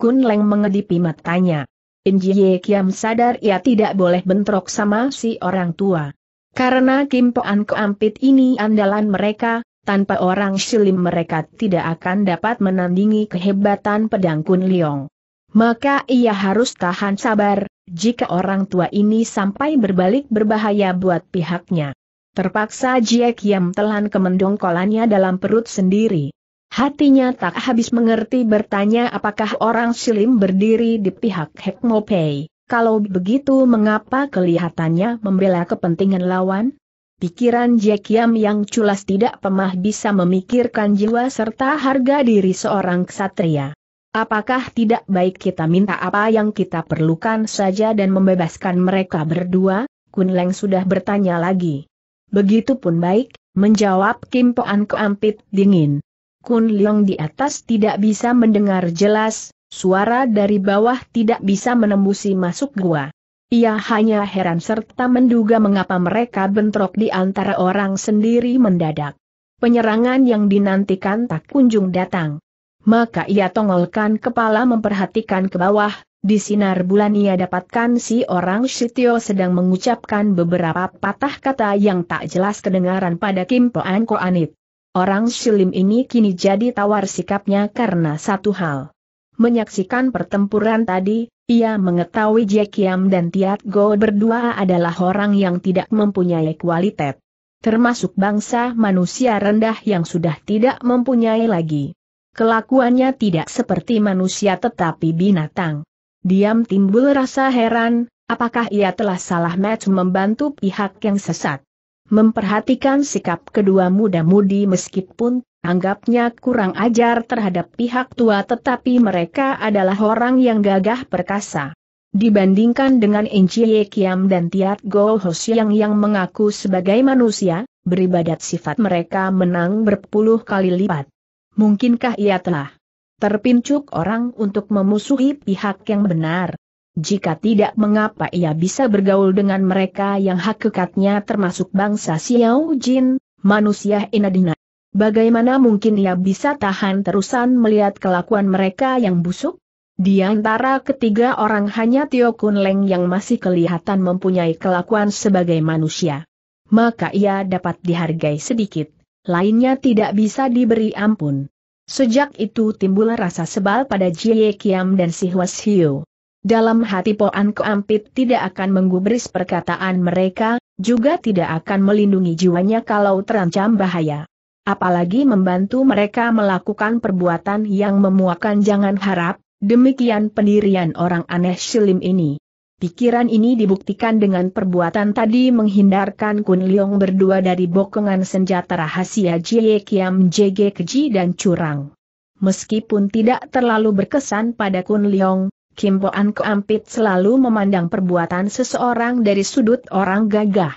Kun Leng mengedipi matanya. Injie Kiam sadar ia tidak boleh bentrok sama si orang tua. Karena Kim Poan Keampit ini andalan mereka, tanpa orang silim mereka tidak akan dapat menandingi kehebatan pedang Kun Liong. Maka ia harus tahan sabar, jika orang tua ini sampai berbalik berbahaya buat pihaknya. Terpaksa Jie Kiam telan kemendongkolannya dalam perut sendiri. Hatinya tak habis mengerti bertanya apakah orang silim berdiri di pihak Hekmopei. Kalau begitu mengapa kelihatannya membela kepentingan lawan? Pikiran Jack Yam yang culas tidak pemah bisa memikirkan jiwa serta harga diri seorang ksatria. Apakah tidak baik kita minta apa yang kita perlukan saja dan membebaskan mereka berdua? Kun Leng sudah bertanya lagi. Begitupun baik, menjawab Kim Poan Keampit dingin. Kun Leong di atas tidak bisa mendengar jelas, suara dari bawah tidak bisa menembusi masuk gua. Ia hanya heran serta menduga mengapa mereka bentrok di antara orang sendiri mendadak. Penyerangan yang dinantikan tak kunjung datang. Maka ia tongolkan kepala memperhatikan ke bawah, di sinar bulan ia dapatkan si orang Sitio sedang mengucapkan beberapa patah kata yang tak jelas kedengaran pada Kim Poan Koanit. Orang silim ini kini jadi tawar sikapnya karena satu hal. Menyaksikan pertempuran tadi, ia mengetahui Jekiam dan Tiat Go berdua adalah orang yang tidak mempunyai kualitas. Termasuk bangsa manusia rendah yang sudah tidak mempunyai lagi. Kelakuannya tidak seperti manusia tetapi binatang. Diam timbul rasa heran, apakah ia telah salah match membantu pihak yang sesat. Memperhatikan sikap kedua muda-mudi meskipun anggapnya kurang ajar terhadap pihak tua tetapi mereka adalah orang yang gagah perkasa. Dibandingkan dengan Enchie Kiam dan Tiat Go Hosiang yang mengaku sebagai manusia, beribadat sifat mereka menang berpuluh kali lipat. Mungkinkah ia telah terpincuk orang untuk memusuhi pihak yang benar? Jika tidak mengapa ia bisa bergaul dengan mereka yang hakikatnya termasuk bangsa Xiao Jin, manusia Inadina. Bagaimana mungkin ia bisa tahan terusan melihat kelakuan mereka yang busuk? Di antara ketiga orang hanya Tio Kun Leng yang masih kelihatan mempunyai kelakuan sebagai manusia. Maka ia dapat dihargai sedikit, lainnya tidak bisa diberi ampun. Sejak itu timbul rasa sebal pada Jie Kiam dan Si Hwas Hiu. Dalam hati Poan Koampit tidak akan menggubris perkataan mereka, juga tidak akan melindungi jiwanya kalau terancam bahaya. Apalagi membantu mereka melakukan perbuatan yang memuakan jangan harap, demikian pendirian orang aneh silim ini. Pikiran ini dibuktikan dengan perbuatan tadi menghindarkan Kun Leong berdua dari bokongan senjata rahasia Jie Kiam JG Keji dan Curang. Meskipun tidak terlalu berkesan pada Kun Leong, Kim Keampit selalu memandang perbuatan seseorang dari sudut orang gagah.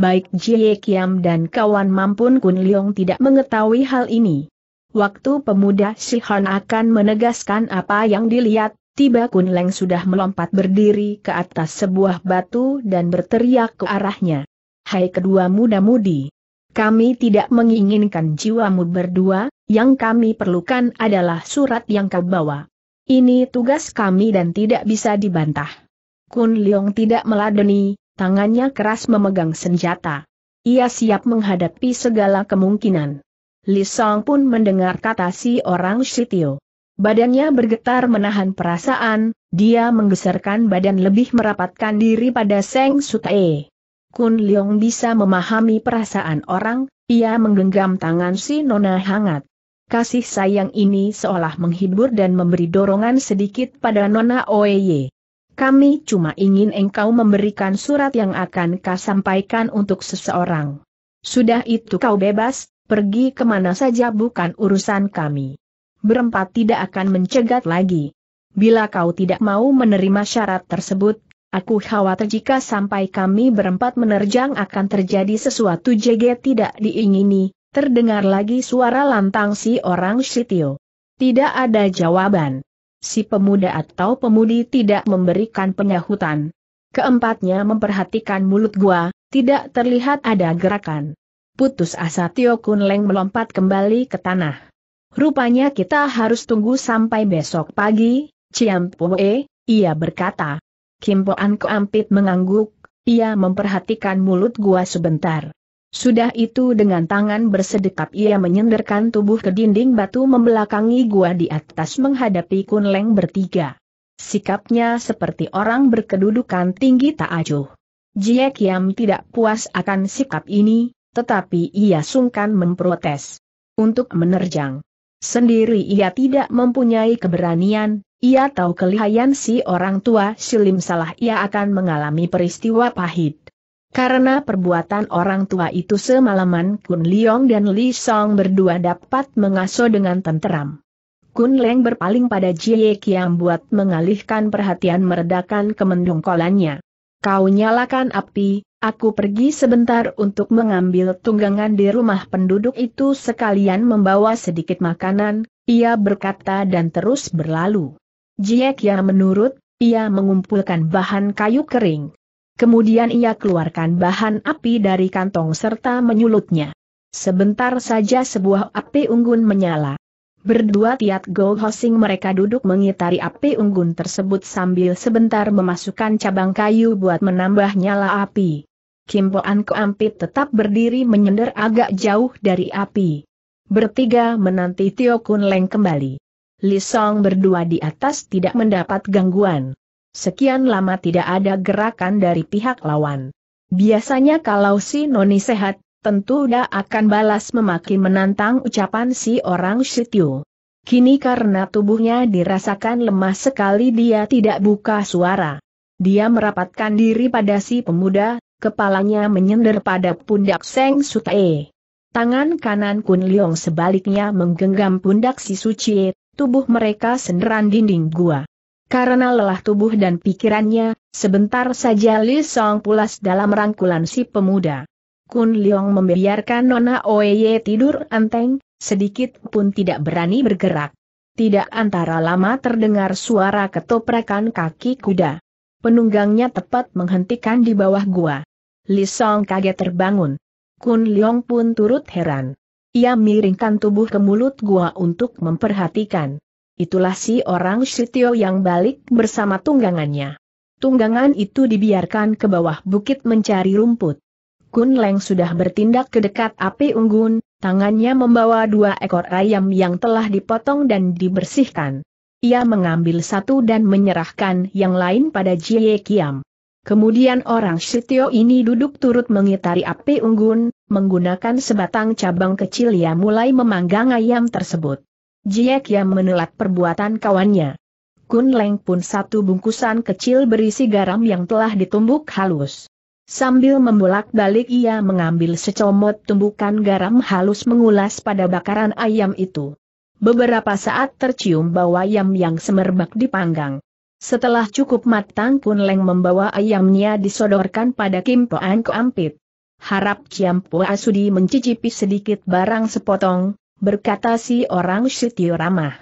Baik Jie Kiam dan kawan mampun Kun Leong tidak mengetahui hal ini. Waktu pemuda Sihan akan menegaskan apa yang dilihat, tiba Kun Leng sudah melompat berdiri ke atas sebuah batu dan berteriak ke arahnya. Hai kedua muda-mudi! Kami tidak menginginkan jiwamu berdua, yang kami perlukan adalah surat yang kau bawa. Ini tugas kami dan tidak bisa dibantah. Kun Leong tidak meladeni, tangannya keras memegang senjata. Ia siap menghadapi segala kemungkinan. Li Song pun mendengar kata si orang Shitio. Badannya bergetar menahan perasaan, dia menggeserkan badan lebih merapatkan diri pada Seng Sutae. Kun Leong bisa memahami perasaan orang, ia menggenggam tangan si Nona hangat. Kasih sayang ini seolah menghibur dan memberi dorongan sedikit pada Nona Oeye. Kami cuma ingin engkau memberikan surat yang akan kau sampaikan untuk seseorang. Sudah itu kau bebas, pergi kemana saja bukan urusan kami. Berempat tidak akan mencegat lagi. Bila kau tidak mau menerima syarat tersebut, Aku khawatir jika sampai kami berempat menerjang akan terjadi sesuatu JG tidak diingini, Terdengar lagi suara lantang si orang Sitio. Tidak ada jawaban. Si pemuda atau pemudi tidak memberikan penyahutan. Keempatnya memperhatikan mulut gua, tidak terlihat ada gerakan. Putus asa Tio Kunleng melompat kembali ke tanah. Rupanya kita harus tunggu sampai besok pagi, Ciam Poe, ia berkata. Kim Poan Koampit mengangguk, ia memperhatikan mulut gua sebentar. Sudah itu dengan tangan bersedekap ia menyenderkan tubuh ke dinding batu membelakangi gua di atas menghadapi kun leng bertiga. Sikapnya seperti orang berkedudukan tinggi tak acuh. Jie Kiam tidak puas akan sikap ini, tetapi ia sungkan memprotes. Untuk menerjang sendiri ia tidak mempunyai keberanian, ia tahu kelihayan si orang tua Silim salah ia akan mengalami peristiwa pahit. Karena perbuatan orang tua itu semalaman Kun Leong dan Li Song berdua dapat mengasuh dengan tenteram. Kun Leng berpaling pada Jie Kiam buat mengalihkan perhatian meredakan kemendung Kau nyalakan api, aku pergi sebentar untuk mengambil tunggangan di rumah penduduk itu sekalian membawa sedikit makanan, ia berkata dan terus berlalu. Jie Kiam menurut, ia mengumpulkan bahan kayu kering. Kemudian ia keluarkan bahan api dari kantong serta menyulutnya. Sebentar saja sebuah api unggun menyala. Berdua Tiat Go Hosing mereka duduk mengitari api unggun tersebut sambil sebentar memasukkan cabang kayu buat menambah nyala api. Kim keampit Koampit tetap berdiri menyender agak jauh dari api. Bertiga menanti Tio Kun Leng kembali. Li Song berdua di atas tidak mendapat gangguan. Sekian lama tidak ada gerakan dari pihak lawan. Biasanya kalau si Noni sehat, tentu dia akan balas memaki menantang ucapan si orang Shityu. Kini karena tubuhnya dirasakan lemah sekali dia tidak buka suara. Dia merapatkan diri pada si pemuda, kepalanya menyender pada pundak Seng Sutae. Tangan kanan Kun Leong sebaliknya menggenggam pundak si Suci, tubuh mereka senderan dinding gua. Karena lelah tubuh dan pikirannya, sebentar saja Li Song pulas dalam rangkulan si pemuda. Kun Liong membiarkan Nona Oeye tidur anteng, sedikit pun tidak berani bergerak. Tidak antara lama terdengar suara ketoprakan kaki kuda. Penunggangnya tepat menghentikan di bawah gua. Li Song kaget terbangun. Kun Liong pun turut heran. Ia miringkan tubuh ke mulut gua untuk memperhatikan itulah si orang Sitio yang balik bersama tunggangannya. Tunggangan itu dibiarkan ke bawah bukit mencari rumput. Kun Leng sudah bertindak ke dekat api unggun, tangannya membawa dua ekor ayam yang telah dipotong dan dibersihkan. Ia mengambil satu dan menyerahkan yang lain pada Jie Kiam. Kemudian orang Sitio ini duduk turut mengitari api unggun, menggunakan sebatang cabang kecil ia mulai memanggang ayam tersebut. Jie Kiam menelat perbuatan kawannya. Kun Leng pun satu bungkusan kecil berisi garam yang telah ditumbuk halus. Sambil membolak-balik ia mengambil secomot tumbukan garam halus mengulas pada bakaran ayam itu. Beberapa saat tercium bau ayam yang semerbak dipanggang. Setelah cukup matang Kun Leng membawa ayamnya disodorkan pada Kim Poan Ampit. Harap Ciam Pua Sudi mencicipi sedikit barang sepotong, berkata si orang Siti ramah.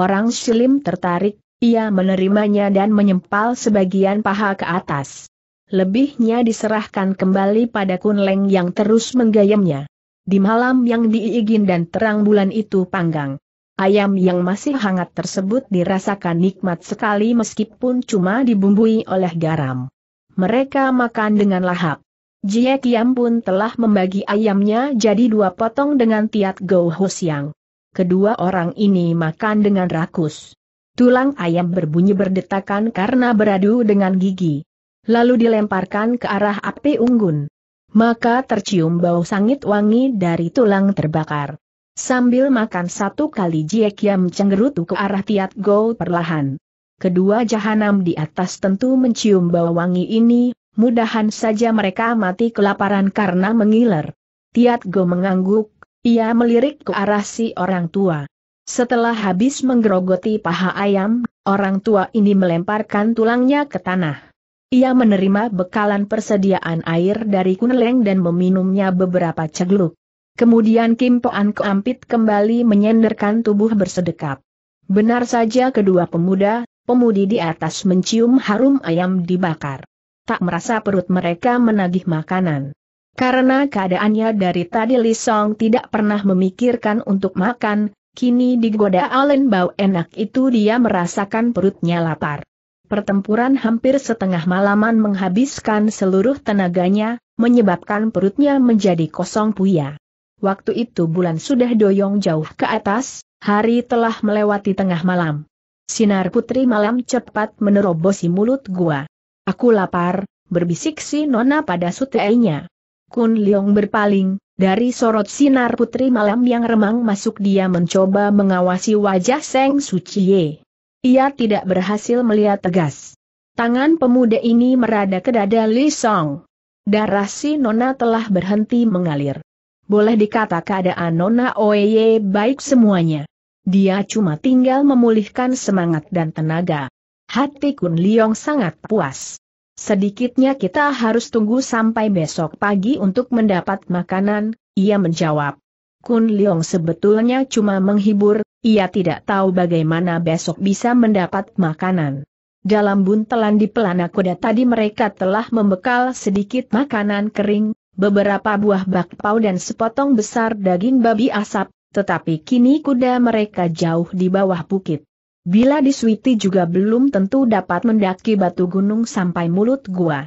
Orang Silim tertarik, ia menerimanya dan menyempal sebagian paha ke atas. Lebihnya diserahkan kembali pada Kunleng yang terus menggayamnya. Di malam yang diigin dan terang bulan itu panggang. Ayam yang masih hangat tersebut dirasakan nikmat sekali meskipun cuma dibumbui oleh garam. Mereka makan dengan lahap. Jie Kiam pun telah membagi ayamnya jadi dua potong dengan Tiat Go Hosiang. Kedua orang ini makan dengan rakus. Tulang ayam berbunyi berdetakan karena beradu dengan gigi. Lalu dilemparkan ke arah api unggun. Maka tercium bau sangit wangi dari tulang terbakar. Sambil makan satu kali Jie Kiam cenggerutu ke arah Tiat Go perlahan. Kedua jahanam di atas tentu mencium bau wangi ini, mudahan saja mereka mati kelaparan karena mengiler. Tiat Go mengangguk, ia melirik ke arah si orang tua. Setelah habis menggerogoti paha ayam, orang tua ini melemparkan tulangnya ke tanah. Ia menerima bekalan persediaan air dari kuneleng dan meminumnya beberapa cegluk. Kemudian Kim Poan Keampit kembali menyenderkan tubuh bersedekap. Benar saja kedua pemuda, pemudi di atas mencium harum ayam dibakar tak merasa perut mereka menagih makanan. Karena keadaannya dari tadi Lisong tidak pernah memikirkan untuk makan, kini digoda Allen Bau enak itu dia merasakan perutnya lapar. Pertempuran hampir setengah malaman menghabiskan seluruh tenaganya, menyebabkan perutnya menjadi kosong puya. Waktu itu bulan sudah doyong jauh ke atas, hari telah melewati tengah malam. Sinar putri malam cepat menerobosi mulut gua. Aku lapar, berbisik si Nona pada sutainya. Kun Leong berpaling, dari sorot sinar putri malam yang remang masuk dia mencoba mengawasi wajah Seng Ye. Ia tidak berhasil melihat tegas. Tangan pemuda ini merada ke dada Li Song. Darah si Nona telah berhenti mengalir. Boleh dikata keadaan Nona Oye baik semuanya. Dia cuma tinggal memulihkan semangat dan tenaga. Hati Kun Liong sangat puas. Sedikitnya kita harus tunggu sampai besok pagi untuk mendapat makanan, ia menjawab. Kun Liong sebetulnya cuma menghibur, ia tidak tahu bagaimana besok bisa mendapat makanan. Dalam buntelan di pelana kuda tadi mereka telah membekal sedikit makanan kering, beberapa buah bakpao dan sepotong besar daging babi asap, tetapi kini kuda mereka jauh di bawah bukit. Bila disuiti juga belum tentu dapat mendaki batu gunung sampai mulut gua.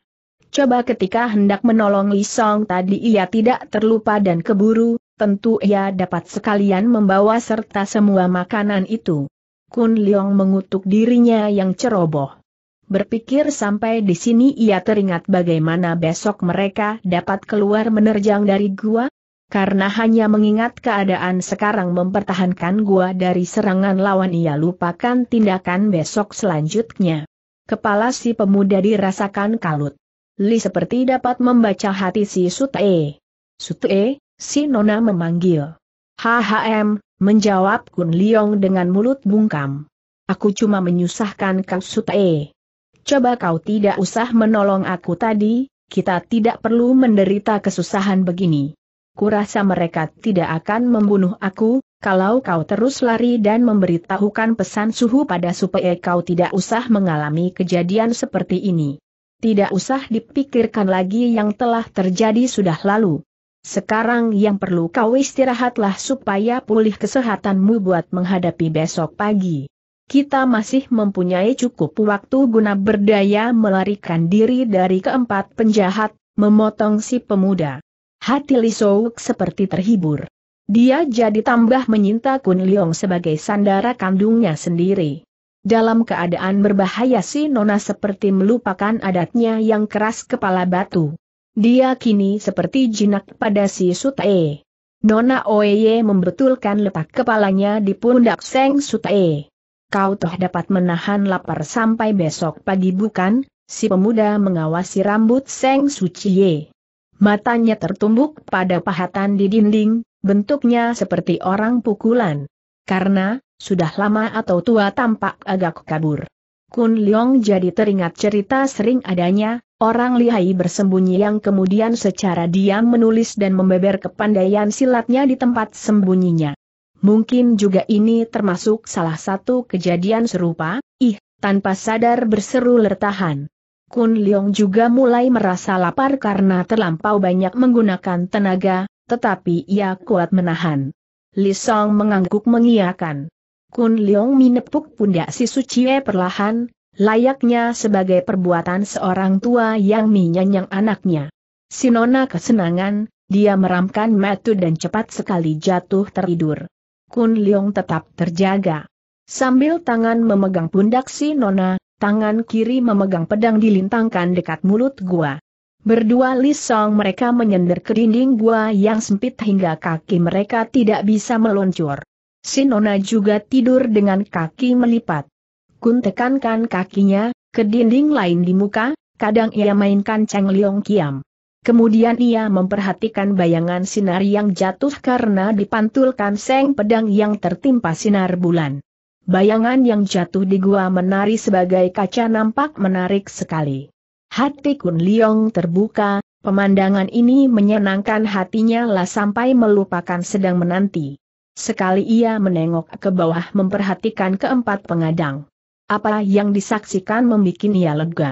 Coba ketika hendak menolong Song tadi ia tidak terlupa dan keburu, tentu ia dapat sekalian membawa serta semua makanan itu. Kun Leong mengutuk dirinya yang ceroboh. Berpikir sampai di sini ia teringat bagaimana besok mereka dapat keluar menerjang dari gua, karena hanya mengingat keadaan sekarang mempertahankan gua dari serangan lawan ia lupakan tindakan besok selanjutnya. Kepala si pemuda dirasakan kalut. Li seperti dapat membaca hati si Sute. Sute, si Nona memanggil. HHM, menjawab Kun Liong dengan mulut bungkam. Aku cuma menyusahkan kau Sute. Coba kau tidak usah menolong aku tadi, kita tidak perlu menderita kesusahan begini kurasa mereka tidak akan membunuh aku, kalau kau terus lari dan memberitahukan pesan suhu pada supaya kau tidak usah mengalami kejadian seperti ini. Tidak usah dipikirkan lagi yang telah terjadi sudah lalu. Sekarang yang perlu kau istirahatlah supaya pulih kesehatanmu buat menghadapi besok pagi. Kita masih mempunyai cukup waktu guna berdaya melarikan diri dari keempat penjahat, memotong si pemuda. Hati Li Souk seperti terhibur. Dia jadi tambah menyinta Kun Leong sebagai sandara kandungnya sendiri. Dalam keadaan berbahaya si Nona seperti melupakan adatnya yang keras kepala batu. Dia kini seperti jinak pada si Sutae. Nona Oeye membetulkan letak kepalanya di pundak Seng Sutae. Kau toh dapat menahan lapar sampai besok pagi bukan? Si pemuda mengawasi rambut Seng Suciye. Matanya tertumbuk pada pahatan di dinding, bentuknya seperti orang pukulan. Karena, sudah lama atau tua tampak agak kabur. Kun Leong jadi teringat cerita sering adanya, orang lihai bersembunyi yang kemudian secara diam menulis dan membeber kepandaian silatnya di tempat sembunyinya. Mungkin juga ini termasuk salah satu kejadian serupa, ih, tanpa sadar berseru lertahan. Kun Leong juga mulai merasa lapar karena terlampau banyak menggunakan tenaga, tetapi ia kuat menahan. Li Song mengangguk mengiakan. Kun Leong menepuk pundak si Sucie perlahan, layaknya sebagai perbuatan seorang tua yang menyanyang anaknya. Si Nona kesenangan, dia meramkan metu dan cepat sekali jatuh tertidur. Kun Leong tetap terjaga. Sambil tangan memegang pundak si Nona, tangan kiri memegang pedang dilintangkan dekat mulut gua. Berdua lisong mereka menyender ke dinding gua yang sempit hingga kaki mereka tidak bisa meluncur. Sinona juga tidur dengan kaki melipat. Kun tekankan kakinya, ke dinding lain di muka, kadang ia mainkan Cheng Liong Kiam. Kemudian ia memperhatikan bayangan sinar yang jatuh karena dipantulkan seng pedang yang tertimpa sinar bulan. Bayangan yang jatuh di gua menari sebagai kaca nampak menarik sekali. Hati Kun Liong terbuka, pemandangan ini menyenangkan hatinya lah sampai melupakan sedang menanti. Sekali ia menengok ke bawah memperhatikan keempat pengadang. Apa yang disaksikan membuat ia lega.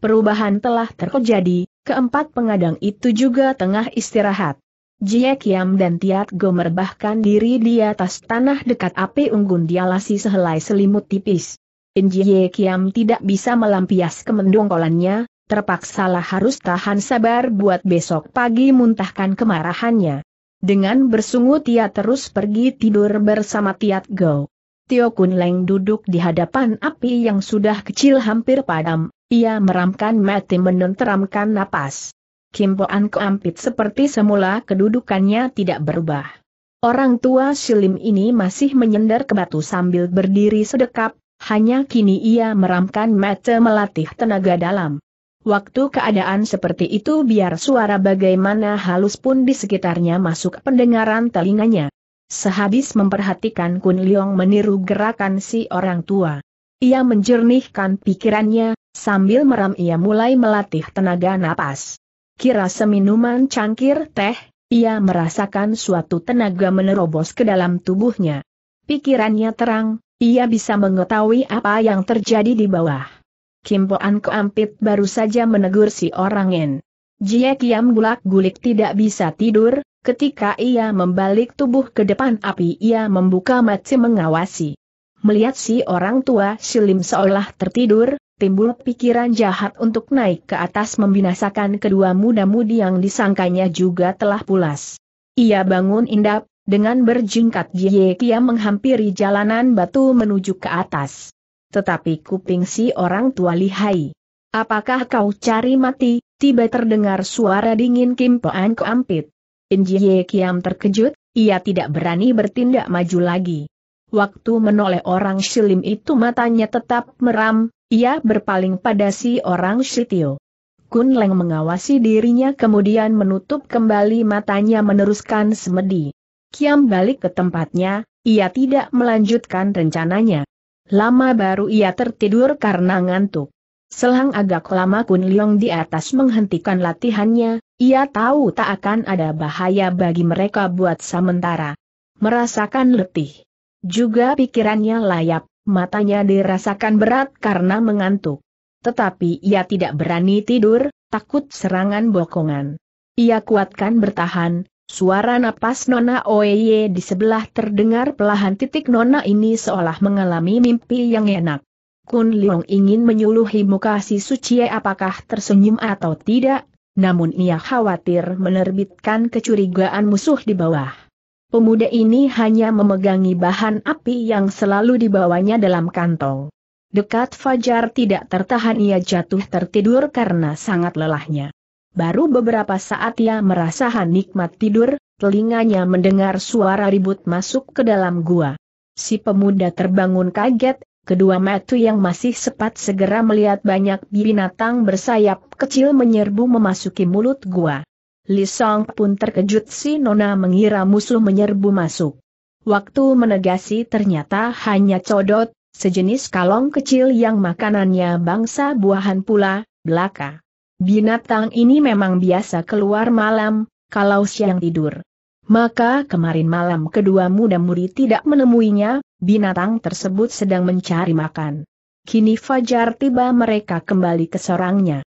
Perubahan telah terjadi, keempat pengadang itu juga tengah istirahat. Jie Kiam dan Tiat Go merebahkan diri di atas tanah dekat api unggun dialasi sehelai selimut tipis. Jie Kiam tidak bisa melampias kemendongkolannya, terpaksalah harus tahan sabar buat besok pagi muntahkan kemarahannya. Dengan bersungut ia terus pergi tidur bersama Tiat Go. Tio Kun Leng duduk di hadapan api yang sudah kecil hampir padam, ia meramkan mati menenteramkan napas. Kimboan keampit seperti semula kedudukannya tidak berubah. Orang tua Silim ini masih menyender ke batu sambil berdiri sedekap, hanya kini ia meramkan mata melatih tenaga dalam. Waktu keadaan seperti itu biar suara bagaimana halus pun di sekitarnya masuk pendengaran telinganya. Sehabis memperhatikan Kun Leong meniru gerakan si orang tua. Ia menjernihkan pikirannya, sambil meram ia mulai melatih tenaga napas kira seminuman cangkir teh, ia merasakan suatu tenaga menerobos ke dalam tubuhnya. Pikirannya terang, ia bisa mengetahui apa yang terjadi di bawah. Kimpoan Keampit baru saja menegur si orang En. Jie Kiam gulak-gulik tidak bisa tidur, ketika ia membalik tubuh ke depan api ia membuka mata mengawasi. Melihat si orang tua Silim seolah tertidur, timbul pikiran jahat untuk naik ke atas membinasakan kedua muda-mudi yang disangkanya juga telah pulas. Ia bangun indap, dengan berjingkat Jie Kia menghampiri jalanan batu menuju ke atas. Tetapi kuping si orang tua lihai. Apakah kau cari mati? Tiba terdengar suara dingin Kim Poan keampit. Jie Kiam terkejut, ia tidak berani bertindak maju lagi. Waktu menoleh orang Shilim itu matanya tetap meram, ia berpaling pada si orang Shitio. Kun Leng mengawasi dirinya kemudian menutup kembali matanya meneruskan semedi. Kiam balik ke tempatnya, ia tidak melanjutkan rencananya. Lama baru ia tertidur karena ngantuk. Selang agak lama Kun leng di atas menghentikan latihannya, ia tahu tak akan ada bahaya bagi mereka buat sementara. Merasakan letih, juga pikirannya layap, matanya dirasakan berat karena mengantuk. Tetapi ia tidak berani tidur, takut serangan bokongan. Ia kuatkan bertahan, suara napas Nona Oeye di sebelah terdengar pelahan titik Nona ini seolah mengalami mimpi yang enak. Kun Leong ingin menyuluhi muka si Sucie apakah tersenyum atau tidak, namun ia khawatir menerbitkan kecurigaan musuh di bawah. Pemuda ini hanya memegangi bahan api yang selalu dibawanya dalam kantong. Dekat Fajar tidak tertahan ia jatuh tertidur karena sangat lelahnya. Baru beberapa saat ia merasakan nikmat tidur, telinganya mendengar suara ribut masuk ke dalam gua. Si pemuda terbangun kaget, kedua mata yang masih sepat segera melihat banyak binatang bersayap kecil menyerbu memasuki mulut gua. Lisong pun terkejut si Nona mengira musuh menyerbu masuk. Waktu menegasi ternyata hanya codot, sejenis kalong kecil yang makanannya bangsa buahan pula, belaka. Binatang ini memang biasa keluar malam, kalau siang tidur. Maka kemarin malam kedua muda murid tidak menemuinya, binatang tersebut sedang mencari makan. Kini fajar tiba mereka kembali ke sorangnya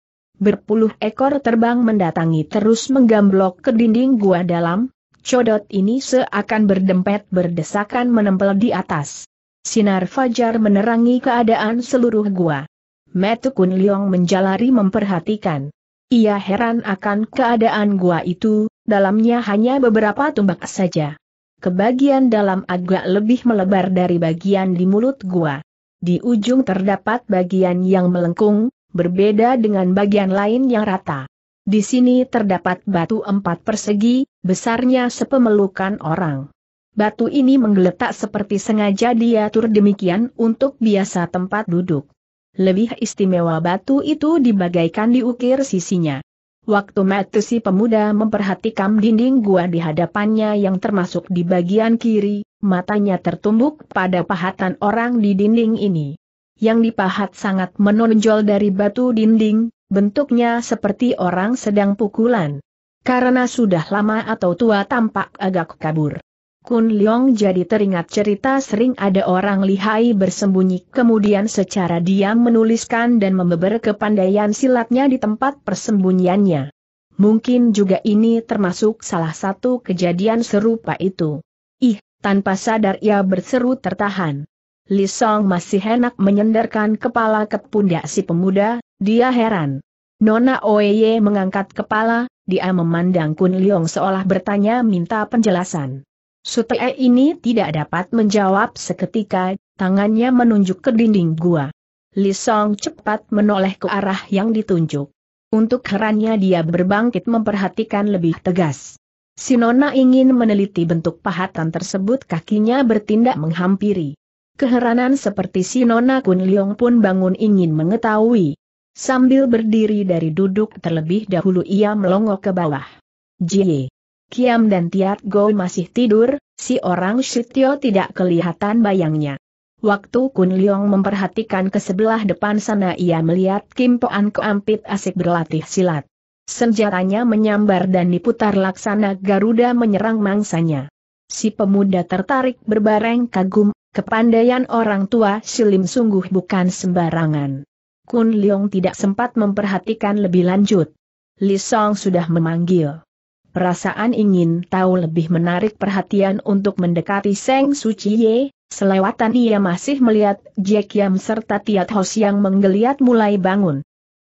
berpuluh ekor terbang mendatangi terus menggamblok ke dinding gua dalam, codot ini seakan berdempet berdesakan menempel di atas. Sinar fajar menerangi keadaan seluruh gua. Metu Kun Leong menjalari memperhatikan. Ia heran akan keadaan gua itu, dalamnya hanya beberapa tumbak saja. Kebagian dalam agak lebih melebar dari bagian di mulut gua. Di ujung terdapat bagian yang melengkung, berbeda dengan bagian lain yang rata. Di sini terdapat batu empat persegi, besarnya sepemelukan orang. Batu ini menggeletak seperti sengaja diatur demikian untuk biasa tempat duduk. Lebih istimewa batu itu dibagaikan diukir sisinya. Waktu mati si pemuda memperhatikan dinding gua di hadapannya yang termasuk di bagian kiri, matanya tertumbuk pada pahatan orang di dinding ini yang dipahat sangat menonjol dari batu dinding, bentuknya seperti orang sedang pukulan. Karena sudah lama atau tua tampak agak kabur. Kun Leong jadi teringat cerita sering ada orang lihai bersembunyi kemudian secara diam menuliskan dan membeber kepandaian silatnya di tempat persembunyiannya. Mungkin juga ini termasuk salah satu kejadian serupa itu. Ih, tanpa sadar ia berseru tertahan. Lisong masih enak menyenderkan kepala ke pundak si pemuda, dia heran. Nona Oye mengangkat kepala, dia memandang Kun Liong seolah bertanya minta penjelasan. Sutee ini tidak dapat menjawab seketika, tangannya menunjuk ke dinding gua. Lisong cepat menoleh ke arah yang ditunjuk. Untuk herannya dia berbangkit memperhatikan lebih tegas. Si Nona ingin meneliti bentuk pahatan tersebut kakinya bertindak menghampiri. Keheranan seperti si Nona Kun Leong pun bangun ingin mengetahui. Sambil berdiri dari duduk terlebih dahulu ia melongok ke bawah. Jie. Kiam dan Tiat Go masih tidur, si orang Shityo tidak kelihatan bayangnya. Waktu Kun Leong memperhatikan ke sebelah depan sana ia melihat Kim Poan Keampit asik berlatih silat. Senjatanya menyambar dan diputar laksana Garuda menyerang mangsanya. Si pemuda tertarik berbareng kagum, kepandaian orang tua Silim sungguh bukan sembarangan. Kun Leong tidak sempat memperhatikan lebih lanjut. Li Song sudah memanggil. Perasaan ingin tahu lebih menarik perhatian untuk mendekati Seng Suci Ye, selewatan ia masih melihat Jack Yam serta Tiat Hos yang menggeliat mulai bangun.